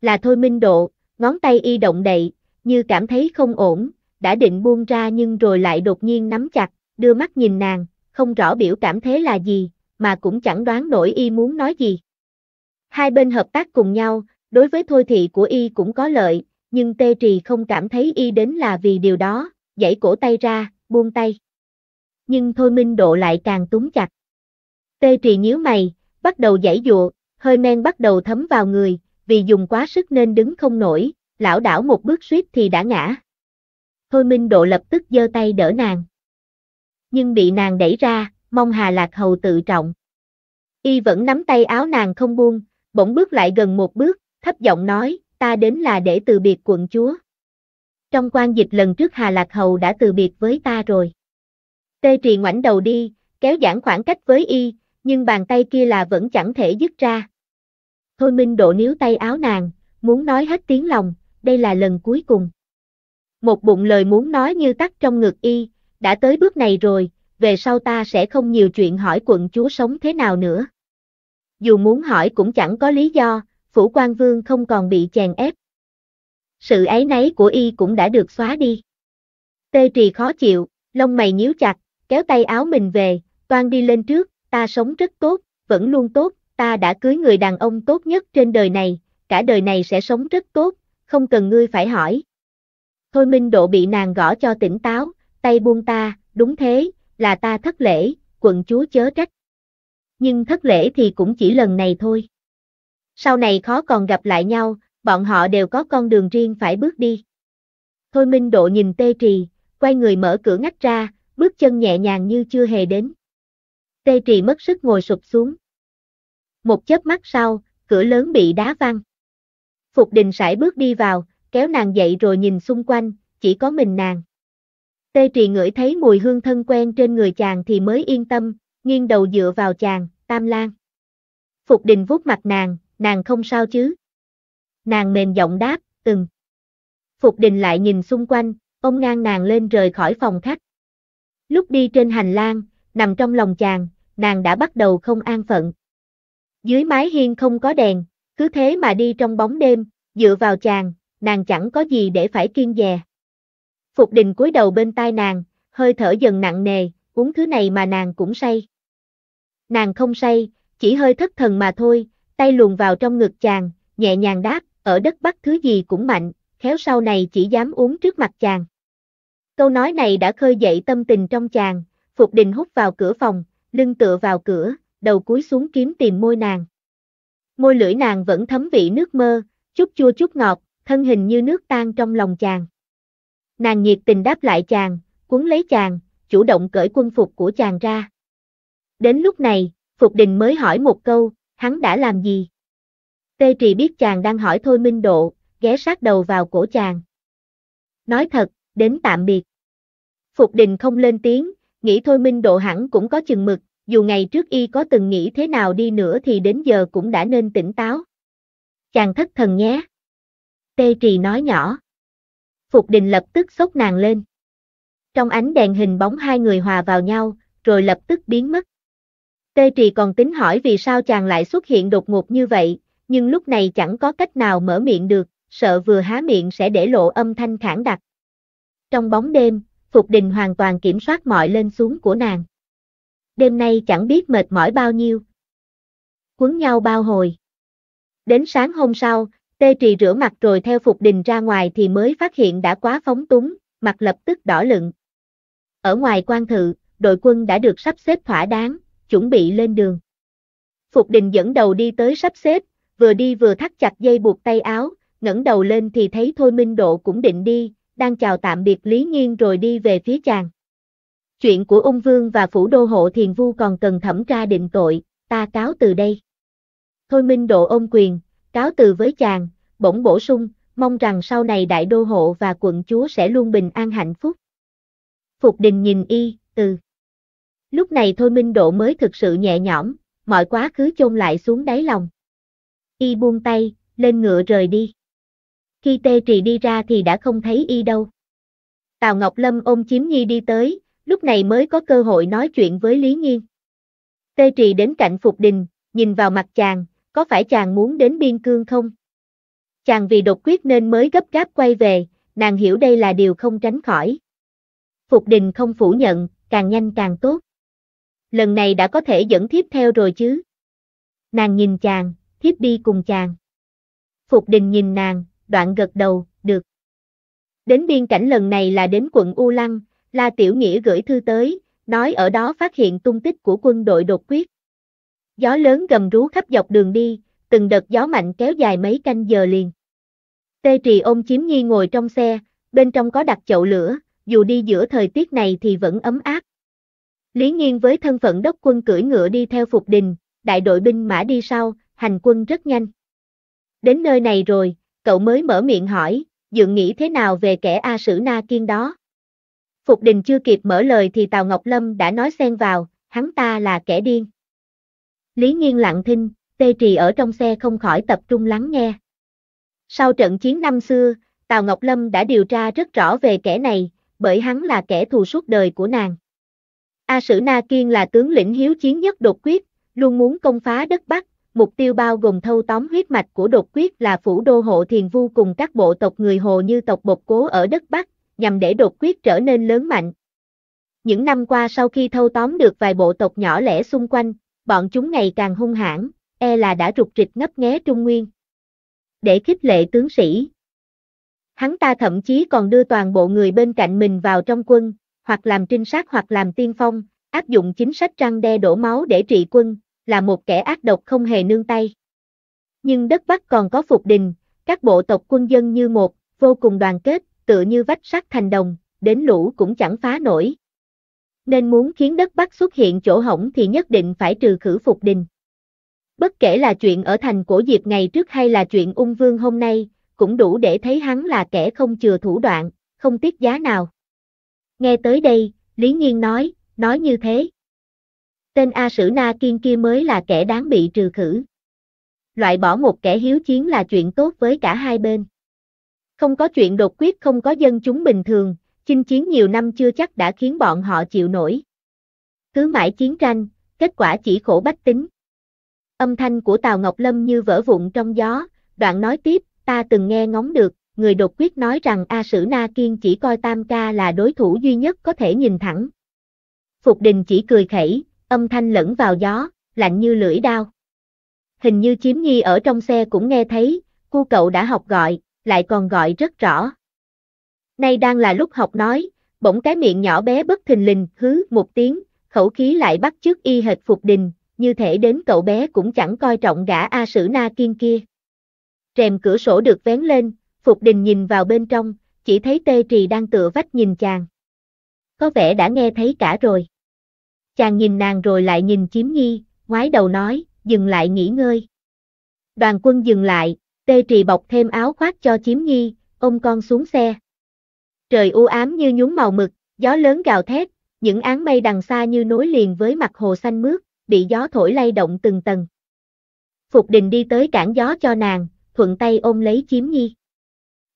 là thôi minh độ, ngón tay y động đậy, như cảm thấy không ổn, đã định buông ra nhưng rồi lại đột nhiên nắm chặt, đưa mắt nhìn nàng, không rõ biểu cảm thế là gì, mà cũng chẳng đoán nổi y muốn nói gì. Hai bên hợp tác cùng nhau, đối với thôi thị của y cũng có lợi, nhưng tê trì không cảm thấy y đến là vì điều đó, giãy cổ tay ra, buông tay. Nhưng thôi minh độ lại càng túng chặt. Tê trì nhíu mày, bắt đầu giãy dụa, hơi men bắt đầu thấm vào người, vì dùng quá sức nên đứng không nổi, lão đảo một bước suýt thì đã ngã. Thôi Minh Độ lập tức giơ tay đỡ nàng. Nhưng bị nàng đẩy ra, mong Hà Lạc Hầu tự trọng. Y vẫn nắm tay áo nàng không buông, bỗng bước lại gần một bước, thấp giọng nói, ta đến là để từ biệt quận chúa. Trong quan dịch lần trước Hà Lạc Hầu đã từ biệt với ta rồi. Tê trì ngoảnh đầu đi, kéo giãn khoảng cách với Y, nhưng bàn tay kia là vẫn chẳng thể dứt ra. Thôi Minh Độ níu tay áo nàng, muốn nói hết tiếng lòng, đây là lần cuối cùng. Một bụng lời muốn nói như tắt trong ngực y, đã tới bước này rồi, về sau ta sẽ không nhiều chuyện hỏi quận chúa sống thế nào nữa. Dù muốn hỏi cũng chẳng có lý do, Phủ quan Vương không còn bị chèn ép. Sự ấy nấy của y cũng đã được xóa đi. Tê trì khó chịu, lông mày nhíu chặt, kéo tay áo mình về, toan đi lên trước, ta sống rất tốt, vẫn luôn tốt, ta đã cưới người đàn ông tốt nhất trên đời này, cả đời này sẽ sống rất tốt, không cần ngươi phải hỏi. Thôi Minh Độ bị nàng gõ cho tỉnh táo, tay buông ta, đúng thế, là ta thất lễ, quận chúa chớ trách. Nhưng thất lễ thì cũng chỉ lần này thôi. Sau này khó còn gặp lại nhau, bọn họ đều có con đường riêng phải bước đi. Thôi Minh Độ nhìn Tê Trì, quay người mở cửa ngách ra, bước chân nhẹ nhàng như chưa hề đến. Tê Trì mất sức ngồi sụp xuống một chớp mắt sau, cửa lớn bị đá văng. Phục đình sải bước đi vào, kéo nàng dậy rồi nhìn xung quanh, chỉ có mình nàng. Tê trì ngửi thấy mùi hương thân quen trên người chàng thì mới yên tâm, nghiêng đầu dựa vào chàng, tam lan. Phục đình vuốt mặt nàng, nàng không sao chứ. Nàng mềm giọng đáp, từng. Phục đình lại nhìn xung quanh, ông ngang nàng lên rời khỏi phòng khách. Lúc đi trên hành lang, nằm trong lòng chàng, nàng đã bắt đầu không an phận. Dưới mái hiên không có đèn, cứ thế mà đi trong bóng đêm, dựa vào chàng, nàng chẳng có gì để phải kiên dè. Phục đình cúi đầu bên tai nàng, hơi thở dần nặng nề, uống thứ này mà nàng cũng say. Nàng không say, chỉ hơi thất thần mà thôi, tay luồn vào trong ngực chàng, nhẹ nhàng đáp, ở đất Bắc thứ gì cũng mạnh, khéo sau này chỉ dám uống trước mặt chàng. Câu nói này đã khơi dậy tâm tình trong chàng, Phục Đình hút vào cửa phòng, lưng tựa vào cửa, đầu cúi xuống kiếm tìm môi nàng. Môi lưỡi nàng vẫn thấm vị nước mơ, chút chua chút ngọt, thân hình như nước tan trong lòng chàng. Nàng nhiệt tình đáp lại chàng, cuốn lấy chàng, chủ động cởi quân phục của chàng ra. Đến lúc này, Phục Đình mới hỏi một câu, hắn đã làm gì? Tê Trì biết chàng đang hỏi Thôi Minh Độ, ghé sát đầu vào cổ chàng. Nói thật, đến tạm biệt. Phục Đình không lên tiếng, nghĩ Thôi Minh Độ hẳn cũng có chừng mực, dù ngày trước y có từng nghĩ thế nào đi nữa thì đến giờ cũng đã nên tỉnh táo. Chàng thất thần nhé. Tê trì nói nhỏ. Phục đình lập tức sốc nàng lên. Trong ánh đèn hình bóng hai người hòa vào nhau, rồi lập tức biến mất. Tê trì còn tính hỏi vì sao chàng lại xuất hiện đột ngột như vậy, nhưng lúc này chẳng có cách nào mở miệng được, sợ vừa há miệng sẽ để lộ âm thanh khản đặc. Trong bóng đêm, Phục Đình hoàn toàn kiểm soát mọi lên xuống của nàng đêm nay chẳng biết mệt mỏi bao nhiêu. Quấn nhau bao hồi. Đến sáng hôm sau, tê trì rửa mặt rồi theo Phục Đình ra ngoài thì mới phát hiện đã quá phóng túng, mặt lập tức đỏ lựng. Ở ngoài quan thự, đội quân đã được sắp xếp thỏa đáng, chuẩn bị lên đường. Phục Đình dẫn đầu đi tới sắp xếp, vừa đi vừa thắt chặt dây buộc tay áo, ngẩng đầu lên thì thấy Thôi Minh Độ cũng định đi, đang chào tạm biệt Lý Nghiên rồi đi về phía chàng. Chuyện của ung vương và phủ đô hộ thiền vu còn cần thẩm tra định tội, ta cáo từ đây. Thôi minh độ ôm quyền, cáo từ với chàng, bỗng bổ sung, mong rằng sau này đại đô hộ và quận chúa sẽ luôn bình an hạnh phúc. Phục đình nhìn y, từ. Lúc này thôi minh độ mới thực sự nhẹ nhõm, mọi quá khứ chôn lại xuống đáy lòng. Y buông tay, lên ngựa rời đi. Khi tê trì đi ra thì đã không thấy y đâu. Tào Ngọc Lâm ôm chiếm nhi đi tới, lúc này mới có cơ hội nói chuyện với Lý Nghiên. Tê Trì đến cạnh Phục Đình, nhìn vào mặt chàng, có phải chàng muốn đến biên cương không? Chàng vì đột quyết nên mới gấp gáp quay về, nàng hiểu đây là điều không tránh khỏi. Phục Đình không phủ nhận, càng nhanh càng tốt. Lần này đã có thể dẫn thiếp theo rồi chứ. Nàng nhìn chàng, thiếp đi cùng chàng. Phục Đình nhìn nàng, đoạn gật đầu, được. Đến biên cảnh lần này là đến quận U Lăng, La Tiểu Nghĩa gửi thư tới, nói ở đó phát hiện tung tích của quân đội đột quyết. Gió lớn gầm rú khắp dọc đường đi, từng đợt gió mạnh kéo dài mấy canh giờ liền. Tê Trì ôm chiếm nhi ngồi trong xe, bên trong có đặt chậu lửa, dù đi giữa thời tiết này thì vẫn ấm áp. Lý Nghiên với thân phận đốc quân cưỡi ngựa đi theo phục đình, đại đội binh mã đi sau, hành quân rất nhanh. Đến nơi này rồi, cậu mới mở miệng hỏi, dự nghĩ thế nào về kẻ A Sử Na Kiên đó? Phục Đình chưa kịp mở lời thì Tào Ngọc Lâm đã nói xen vào, hắn ta là kẻ điên. Lý Nghiên lặng thinh, tê trì ở trong xe không khỏi tập trung lắng nghe. Sau trận chiến năm xưa, Tào Ngọc Lâm đã điều tra rất rõ về kẻ này, bởi hắn là kẻ thù suốt đời của nàng. A Sử Na Kiên là tướng lĩnh hiếu chiến nhất đột quyết, luôn muốn công phá đất Bắc, mục tiêu bao gồm thâu tóm huyết mạch của đột quyết là phủ đô hộ thiền vu cùng các bộ tộc người Hồ như tộc Bột Cố ở đất Bắc, nhằm để đột quyết trở nên lớn mạnh. Những năm qua sau khi thâu tóm được vài bộ tộc nhỏ lẻ xung quanh, bọn chúng ngày càng hung hãn, e là đã rục rịch ngấp nghé Trung Nguyên. Để khích lệ tướng sĩ, hắn ta thậm chí còn đưa toàn bộ người bên cạnh mình vào trong quân, hoặc làm trinh sát hoặc làm tiên phong, áp dụng chính sách răng đe đổ máu để trị quân, là một kẻ ác độc không hề nương tay. Nhưng đất Bắc còn có phục đình, các bộ tộc quân dân như một, vô cùng đoàn kết, tựa như vách sắt thành đồng, đến lũ cũng chẳng phá nổi. Nên muốn khiến đất Bắc xuất hiện chỗ hỏng thì nhất định phải trừ khử phục đình. Bất kể là chuyện ở thành của Diệp ngày trước hay là chuyện ung vương hôm nay, cũng đủ để thấy hắn là kẻ không chừa thủ đoạn, không tiếc giá nào. Nghe tới đây, Lý nhiên nói, nói như thế. Tên A Sử Na Kiên kia mới là kẻ đáng bị trừ khử. Loại bỏ một kẻ hiếu chiến là chuyện tốt với cả hai bên. Không có chuyện đột quyết không có dân chúng bình thường, chinh chiến nhiều năm chưa chắc đã khiến bọn họ chịu nổi. Cứ mãi chiến tranh, kết quả chỉ khổ bách tính. Âm thanh của Tào Ngọc Lâm như vỡ vụn trong gió, đoạn nói tiếp, ta từng nghe ngóng được, người đột quyết nói rằng A Sử Na Kiên chỉ coi Tam Ca là đối thủ duy nhất có thể nhìn thẳng. Phục đình chỉ cười khẩy, âm thanh lẫn vào gió, lạnh như lưỡi đao. Hình như chiếm nhi ở trong xe cũng nghe thấy, cu cậu đã học gọi, lại còn gọi rất rõ. Nay đang là lúc học nói, bỗng cái miệng nhỏ bé bất thình lình, hứ một tiếng, khẩu khí lại bắt chước y hệt phục đình, như thể đến cậu bé cũng chẳng coi trọng gã A Sử Na Kiên kia. Rèm cửa sổ được vén lên, Phục Đình nhìn vào bên trong, chỉ thấy Tê Trì đang tựa vách nhìn chàng. Có vẻ đã nghe thấy cả rồi. Chàng nhìn nàng rồi lại nhìn Chiếm Nghi, ngoái đầu nói, dừng lại nghỉ ngơi. Đoàn quân dừng lại, Tê trì bọc thêm áo khoác cho chiếm nghi, ôm con xuống xe. Trời u ám như nhúng màu mực, gió lớn gào thét, những áng mây đằng xa như nối liền với mặt hồ xanh mướt, bị gió thổi lay động từng tầng. Phục đình đi tới cản gió cho nàng, thuận tay ôm lấy chiếm nhi.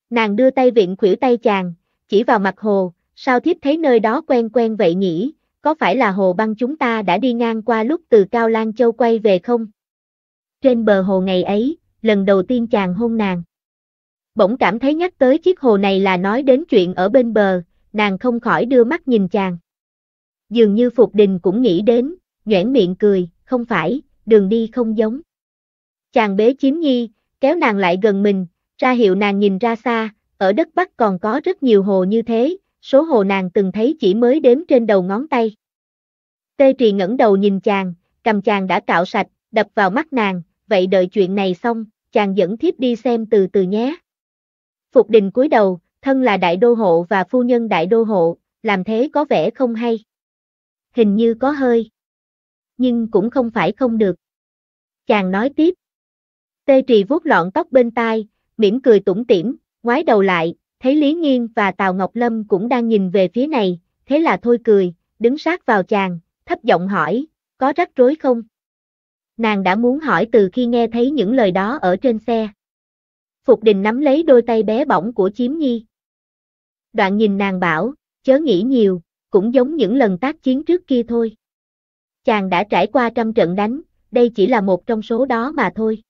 Nàng đưa tay viện khuỷu tay chàng, chỉ vào mặt hồ, sao thiếp thấy nơi đó quen quen vậy nhỉ, có phải là hồ băng chúng ta đã đi ngang qua lúc từ Cao Lan Châu quay về không? Trên bờ hồ ngày ấy, lần đầu tiên chàng hôn nàng. Bỗng cảm thấy nhắc tới chiếc hồ này là nói đến chuyện ở bên bờ, nàng không khỏi đưa mắt nhìn chàng. Dường như Phục Đình cũng nghĩ đến, nhoẻn miệng cười, không phải, đường đi không giống. Chàng bế chiếm nhi, kéo nàng lại gần mình, ra hiệu nàng nhìn ra xa, ở đất Bắc còn có rất nhiều hồ như thế, số hồ nàng từng thấy chỉ mới đếm trên đầu ngón tay. Tê Trì ngẩng đầu nhìn chàng, cầm chàng đã cạo sạch, đập vào mắt nàng, vậy đợi chuyện này xong, chàng dẫn thiếp đi xem từ từ nhé. Phục đình cúi đầu, thân là đại đô hộ và phu nhân đại đô hộ, làm thế có vẻ không hay. Hình như có hơi. Nhưng cũng không phải không được. Chàng nói tiếp. Tê trì vuốt lọn tóc bên tai, mỉm cười tủm tỉm, ngoái đầu lại, thấy Lý Nghiên và Tào Ngọc Lâm cũng đang nhìn về phía này, thế là thôi cười, đứng sát vào chàng, thấp giọng hỏi, có rắc rối không? nàng đã muốn hỏi từ khi nghe thấy những lời đó ở trên xe. Phục đình nắm lấy đôi tay bé bỏng của chiếm nhi. Đoạn nhìn nàng bảo, chớ nghĩ nhiều, cũng giống những lần tác chiến trước kia thôi. Chàng đã trải qua trăm trận đánh, đây chỉ là một trong số đó mà thôi.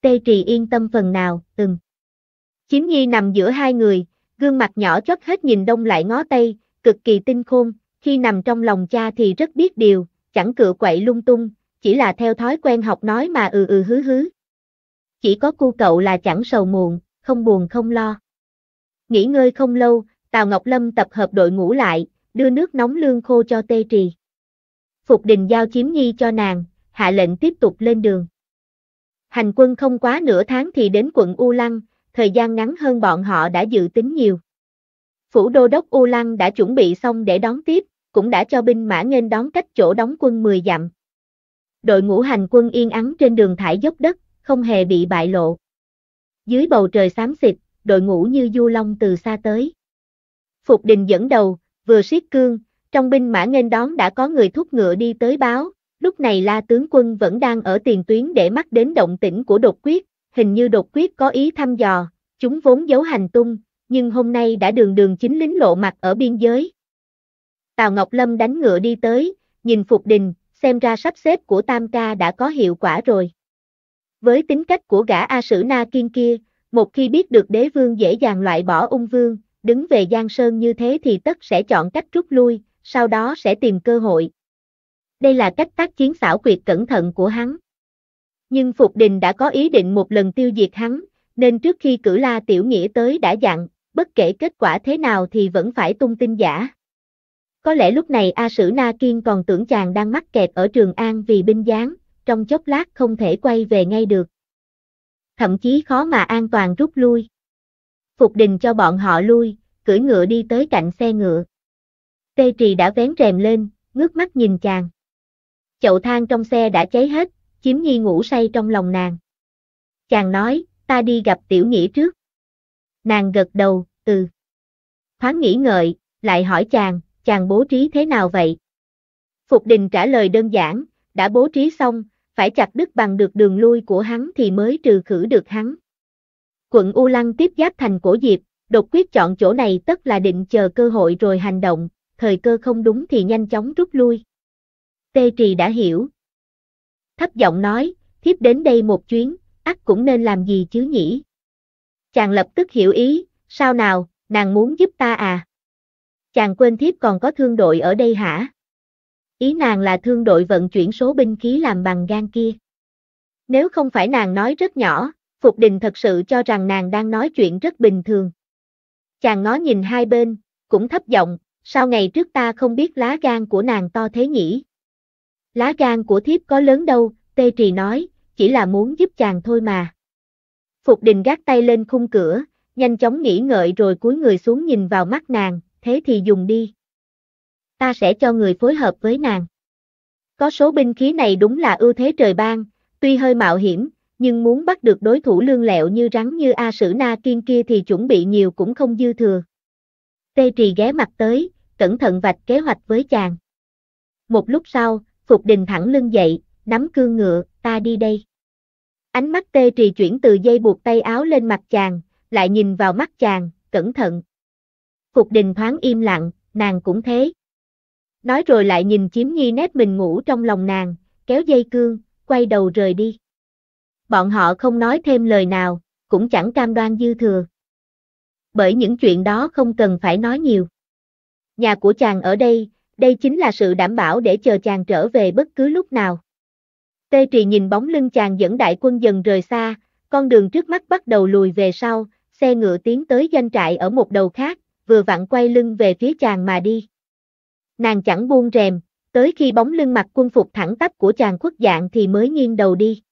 Tê Trì yên tâm phần nào, từng. Chiếm nhi nằm giữa hai người, gương mặt nhỏ chót hết nhìn đông lại ngó tây, cực kỳ tinh khôn, khi nằm trong lòng cha thì rất biết điều, chẳng cựa quậy lung tung, chỉ là theo thói quen học nói mà ừ ừ hứ hứ. Chỉ có cu cậu là chẳng sầu muộn, không buồn không lo. Nghỉ ngơi không lâu, Tào Ngọc Lâm tập hợp đội ngũ lại, đưa nước nóng lương khô cho Tê Trì. Phục đình giao chiếm nhi cho nàng, hạ lệnh tiếp tục lên đường. Hành quân không quá nửa tháng thì đến quận U Lăng, thời gian ngắn hơn bọn họ đã dự tính nhiều. Phủ đô đốc U Lăng đã chuẩn bị xong để đón tiếp, cũng đã cho binh mã nghênh đón cách chỗ đóng quân 10 dặm đội ngũ hành quân yên ắng trên đường thải dốc đất, không hề bị bại lộ. Dưới bầu trời xám xịt, đội ngũ như du long từ xa tới. Phục đình dẫn đầu, vừa siết cương, trong binh mã nghênh đón đã có người thúc ngựa đi tới báo, lúc này la tướng quân vẫn đang ở tiền tuyến để mắt đến động tĩnh của đột quyết, hình như đột quyết có ý thăm dò, chúng vốn giấu hành tung, nhưng hôm nay đã đường đường chính lính lộ mặt ở biên giới. Tào Ngọc Lâm đánh ngựa đi tới, nhìn Phục Đình, xem ra sắp xếp của Tam Ca đã có hiệu quả rồi. Với tính cách của gã A Sử Na Kiên kia, một khi biết được đế vương dễ dàng loại bỏ ung vương, đứng về Giang Sơn như thế thì tất sẽ chọn cách rút lui, sau đó sẽ tìm cơ hội. Đây là cách tác chiến xảo quyệt cẩn thận của hắn. Nhưng Phục Đình đã có ý định một lần tiêu diệt hắn, nên trước khi cử la tiểu nghĩa tới đã dặn, bất kể kết quả thế nào thì vẫn phải tung tin giả. Có lẽ lúc này A Sử Na Kiên còn tưởng chàng đang mắc kẹt ở Trường An vì binh gián, trong chốc lát không thể quay về ngay được. Thậm chí khó mà an toàn rút lui. Phục đình cho bọn họ lui, cưỡi ngựa đi tới cạnh xe ngựa. Tê Trì đã vén rèm lên, ngước mắt nhìn chàng. Chậu than trong xe đã cháy hết, chiếm nhi ngủ say trong lòng nàng. Chàng nói, ta đi gặp tiểu nghĩa trước. Nàng gật đầu, ừ. Thoáng nghĩ ngợi, lại hỏi chàng, chàng bố trí thế nào vậy? Phục đình trả lời đơn giản, đã bố trí xong, phải chặt đứt bằng được đường lui của hắn thì mới trừ khử được hắn. Quận U Lăng tiếp giáp thành cổ Diệp, đột quyết chọn chỗ này tất là định chờ cơ hội rồi hành động, thời cơ không đúng thì nhanh chóng rút lui. Tê Trì đã hiểu. Thấp giọng nói, thiếp đến đây một chuyến, ắt cũng nên làm gì chứ nhỉ? Chàng lập tức hiểu ý, sao nào, nàng muốn giúp ta à? Chàng quên thiếp còn có thương đội ở đây hả? Ý nàng là thương đội vận chuyển số binh khí làm bằng gan kia. Nếu không phải nàng nói rất nhỏ, Phục Đình thật sự cho rằng nàng đang nói chuyện rất bình thường. Chàng ngó nhìn hai bên, cũng thấp giọng, sao ngày trước ta không biết lá gan của nàng to thế nhỉ? Lá gan của thiếp có lớn đâu, tê trì nói, chỉ là muốn giúp chàng thôi mà. Phục Đình gác tay lên khung cửa, nhanh chóng nghỉ ngợi rồi cúi người xuống nhìn vào mắt nàng, thế thì dùng đi. Ta sẽ cho người phối hợp với nàng. Có số binh khí này đúng là ưu thế trời ban, tuy hơi mạo hiểm, nhưng muốn bắt được đối thủ lương lẹo như rắn như A Sử Na kiên kia thì chuẩn bị nhiều cũng không dư thừa. Tê Trì ghé mặt tới, cẩn thận vạch kế hoạch với chàng. Một lúc sau, Phục Đình thẳng lưng dậy, nắm cương ngựa, ta đi đây. Ánh mắt Tê Trì chuyển từ dây buộc tay áo lên mặt chàng, lại nhìn vào mắt chàng, cẩn thận, Phục đình thoáng im lặng, nàng cũng thế. Nói rồi lại nhìn chiếm nhi nét mình ngủ trong lòng nàng, kéo dây cương, quay đầu rời đi. Bọn họ không nói thêm lời nào, cũng chẳng cam đoan dư thừa. Bởi những chuyện đó không cần phải nói nhiều. Nhà của chàng ở đây, đây chính là sự đảm bảo để chờ chàng trở về bất cứ lúc nào. Tê Trì nhìn bóng lưng chàng dẫn đại quân dần rời xa, con đường trước mắt bắt đầu lùi về sau, xe ngựa tiến tới danh trại ở một đầu khác, vừa vặn quay lưng về phía chàng mà đi. Nàng chẳng buông rèm, tới khi bóng lưng mặc quân phục thẳng tắp của chàng khuất dạng thì mới nghiêng đầu đi.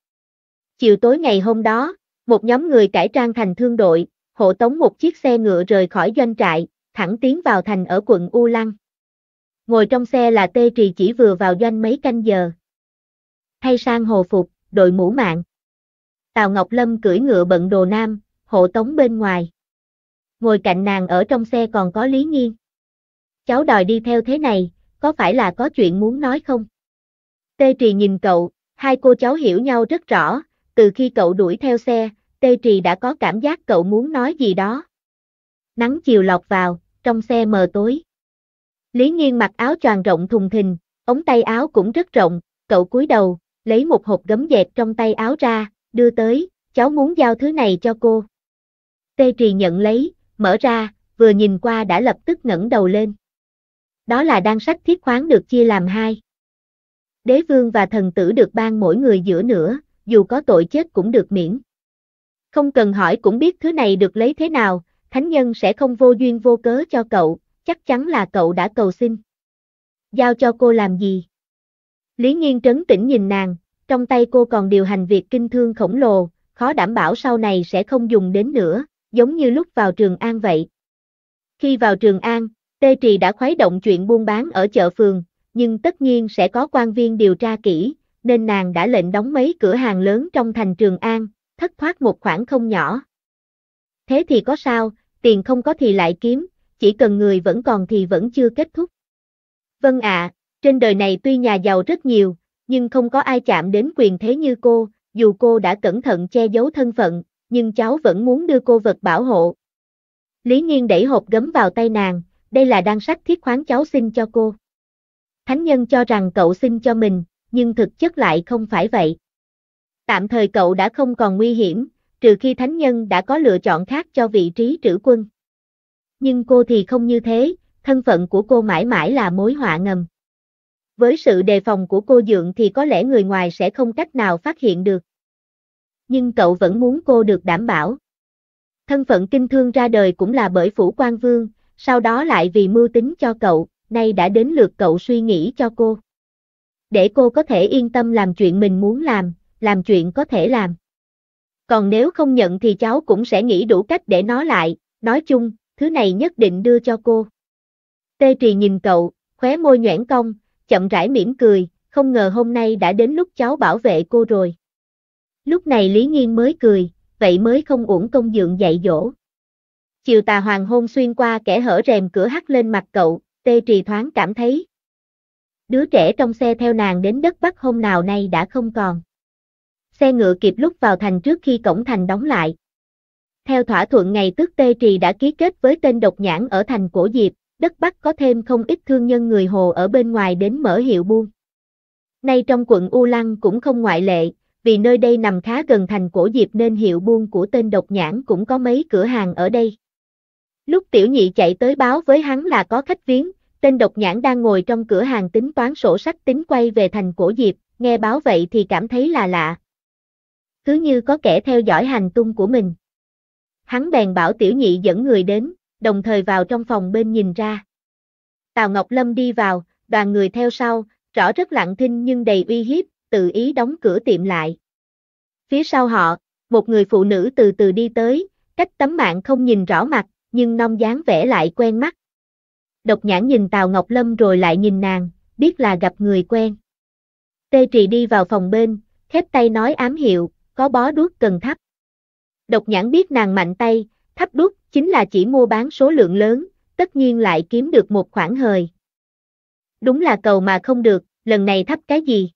Chiều tối ngày hôm đó, một nhóm người cải trang thành thương đội, hộ tống một chiếc xe ngựa rời khỏi doanh trại, thẳng tiến vào thành ở quận U Lăng. Ngồi trong xe là Tê Trì chỉ vừa vào doanh mấy canh giờ. Thay sang hồ phục, đội mũ mạng. Tào Ngọc Lâm cưỡi ngựa bận đồ nam, hộ tống bên ngoài ngồi cạnh nàng ở trong xe còn có Lý Nghiên. Cháu đòi đi theo thế này, có phải là có chuyện muốn nói không? Tê Trì nhìn cậu, hai cô cháu hiểu nhau rất rõ, từ khi cậu đuổi theo xe, Tê Trì đã có cảm giác cậu muốn nói gì đó. Nắng chiều lọc vào, trong xe mờ tối. Lý Nghiên mặc áo choàng rộng thùng thình, ống tay áo cũng rất rộng, cậu cúi đầu, lấy một hộp gấm dẹt trong tay áo ra, đưa tới, cháu muốn giao thứ này cho cô. Tê Trì nhận lấy, mở ra, vừa nhìn qua đã lập tức ngẩng đầu lên. Đó là đan sách thiết khoáng được chia làm hai. Đế vương và thần tử được ban mỗi người giữa nửa, dù có tội chết cũng được miễn. Không cần hỏi cũng biết thứ này được lấy thế nào, thánh nhân sẽ không vô duyên vô cớ cho cậu, chắc chắn là cậu đã cầu xin. Giao cho cô làm gì? Lý nhiên trấn tĩnh nhìn nàng, trong tay cô còn điều hành việc kinh thương khổng lồ, khó đảm bảo sau này sẽ không dùng đến nữa, giống như lúc vào Trường An vậy. Khi vào Trường An, Tê Trì đã khuấy động chuyện buôn bán ở chợ phường, nhưng tất nhiên sẽ có quan viên điều tra kỹ, nên nàng đã lệnh đóng mấy cửa hàng lớn trong thành Trường An, thất thoát một khoản không nhỏ. Thế thì có sao, tiền không có thì lại kiếm, chỉ cần người vẫn còn thì vẫn chưa kết thúc. Vâng ạ, trên đời này tuy nhà giàu rất nhiều, nhưng không có ai chạm đến quyền thế như cô, dù cô đã cẩn thận che giấu thân phận, nhưng cháu vẫn muốn đưa cô vật bảo hộ. Lý Nghiên đẩy hộp gấm vào tay nàng, đây là đan sách thiết khoáng cháu xin cho cô. Thánh nhân cho rằng cậu xin cho mình, nhưng thực chất lại không phải vậy. Tạm thời cậu đã không còn nguy hiểm, trừ khi thánh nhân đã có lựa chọn khác cho vị trí trữ quân. Nhưng cô thì không như thế, thân phận của cô mãi mãi là mối họa ngầm. Với sự đề phòng của cô dượng thì có lẽ người ngoài sẽ không cách nào phát hiện được nhưng cậu vẫn muốn cô được đảm bảo. Thân phận kinh thương ra đời cũng là bởi phủ quan vương, sau đó lại vì mưu tính cho cậu, nay đã đến lượt cậu suy nghĩ cho cô. Để cô có thể yên tâm làm chuyện mình muốn làm, làm chuyện có thể làm. Còn nếu không nhận thì cháu cũng sẽ nghĩ đủ cách để nó lại, nói chung, thứ này nhất định đưa cho cô. Tê Trì nhìn cậu, khóe môi nhoẻn cong, chậm rãi mỉm cười, không ngờ hôm nay đã đến lúc cháu bảo vệ cô rồi. Lúc này Lý Nghiên mới cười, vậy mới không uổng công dượng dạy dỗ. Chiều tà hoàng hôn xuyên qua kẻ hở rèm cửa hắt lên mặt cậu, tê trì thoáng cảm thấy. Đứa trẻ trong xe theo nàng đến đất Bắc hôm nào nay đã không còn. Xe ngựa kịp lúc vào thành trước khi cổng thành đóng lại. Theo thỏa thuận ngày tức tê trì đã ký kết với tên độc nhãn ở thành cổ Diệp, đất Bắc có thêm không ít thương nhân người Hồ ở bên ngoài đến mở hiệu buôn. Nay trong quận U Lăng cũng không ngoại lệ, vì nơi đây nằm khá gần thành cổ Diệp nên hiệu buôn của tên độc nhãn cũng có mấy cửa hàng ở đây. Lúc tiểu nhị chạy tới báo với hắn là có khách viếng, tên độc nhãn đang ngồi trong cửa hàng tính toán sổ sách tính quay về thành cổ Diệp, nghe báo vậy thì cảm thấy là lạ. Cứ như có kẻ theo dõi hành tung của mình. Hắn bèn bảo tiểu nhị dẫn người đến, đồng thời vào trong phòng bên nhìn ra. Tào Ngọc Lâm đi vào, đoàn người theo sau, rõ rất lặng thinh nhưng đầy uy hiếp, tự ý đóng cửa tiệm lại. Phía sau họ, một người phụ nữ từ từ đi tới, cách tấm mạng không nhìn rõ mặt, nhưng nông dáng vẻ lại quen mắt. Độc nhãn nhìn Tào Ngọc Lâm rồi lại nhìn nàng, biết là gặp người quen. Tê trì đi vào phòng bên, khép tay nói ám hiệu, có bó đuốc cần thắp. Độc nhãn biết nàng mạnh tay, thắp đuốc chính là chỉ mua bán số lượng lớn, tất nhiên lại kiếm được một khoản hời. Đúng là cầu mà không được, lần này thắp cái gì?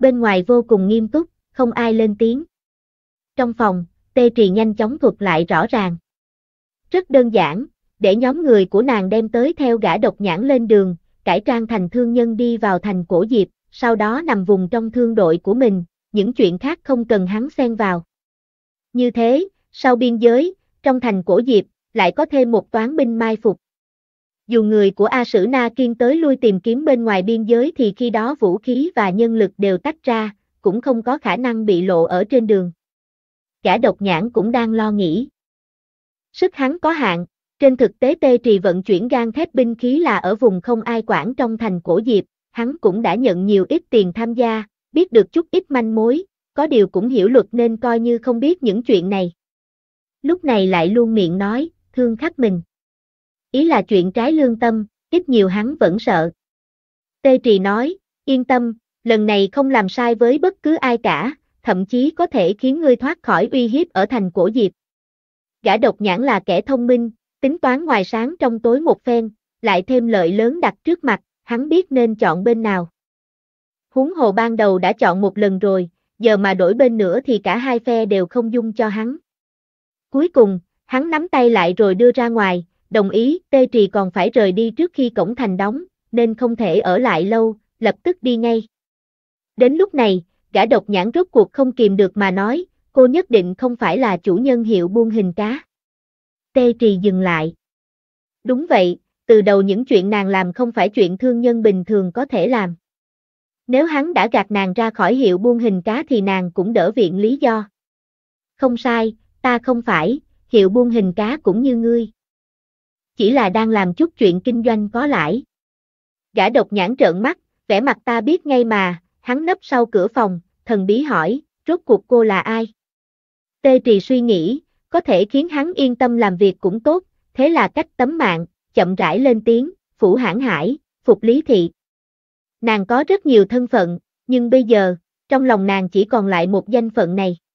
bên ngoài vô cùng nghiêm túc, không ai lên tiếng. Trong phòng, Tê Trì nhanh chóng thuật lại rõ ràng. Rất đơn giản, để nhóm người của nàng đem tới theo gã độc nhãn lên đường, cải trang thành thương nhân đi vào thành cổ diệp, sau đó nằm vùng trong thương đội của mình, những chuyện khác không cần hắn xen vào. Như thế, sau biên giới, trong thành cổ diệp, lại có thêm một toán binh mai phục dù người của A Sử Na Kiên tới lui tìm kiếm bên ngoài biên giới thì khi đó vũ khí và nhân lực đều tách ra, cũng không có khả năng bị lộ ở trên đường. Cả độc nhãn cũng đang lo nghĩ. Sức hắn có hạn, trên thực tế tê trì vận chuyển gan thép binh khí là ở vùng không ai quản trong thành cổ diệp, hắn cũng đã nhận nhiều ít tiền tham gia, biết được chút ít manh mối, có điều cũng hiểu luật nên coi như không biết những chuyện này. Lúc này lại luôn miệng nói, thương khắc mình ý là chuyện trái lương tâm, ít nhiều hắn vẫn sợ. Tê Trì nói, yên tâm, lần này không làm sai với bất cứ ai cả, thậm chí có thể khiến ngươi thoát khỏi uy hiếp ở thành cổ diệp. Gã độc nhãn là kẻ thông minh, tính toán ngoài sáng trong tối một phen, lại thêm lợi lớn đặt trước mặt, hắn biết nên chọn bên nào. Húng hồ ban đầu đã chọn một lần rồi, giờ mà đổi bên nữa thì cả hai phe đều không dung cho hắn. Cuối cùng, hắn nắm tay lại rồi đưa ra ngoài, Đồng ý, tê trì còn phải rời đi trước khi cổng thành đóng, nên không thể ở lại lâu, lập tức đi ngay. Đến lúc này, gã độc nhãn rốt cuộc không kìm được mà nói, cô nhất định không phải là chủ nhân hiệu buôn hình cá. Tê trì dừng lại. Đúng vậy, từ đầu những chuyện nàng làm không phải chuyện thương nhân bình thường có thể làm. Nếu hắn đã gạt nàng ra khỏi hiệu buôn hình cá thì nàng cũng đỡ viện lý do. Không sai, ta không phải, hiệu buôn hình cá cũng như ngươi chỉ là đang làm chút chuyện kinh doanh có lãi. Gã độc nhãn trợn mắt, vẻ mặt ta biết ngay mà, hắn nấp sau cửa phòng, thần bí hỏi, rốt cuộc cô là ai? Tê trì suy nghĩ, có thể khiến hắn yên tâm làm việc cũng tốt, thế là cách tấm mạng, chậm rãi lên tiếng, phủ hãn hải, phục lý thị. Nàng có rất nhiều thân phận, nhưng bây giờ, trong lòng nàng chỉ còn lại một danh phận này.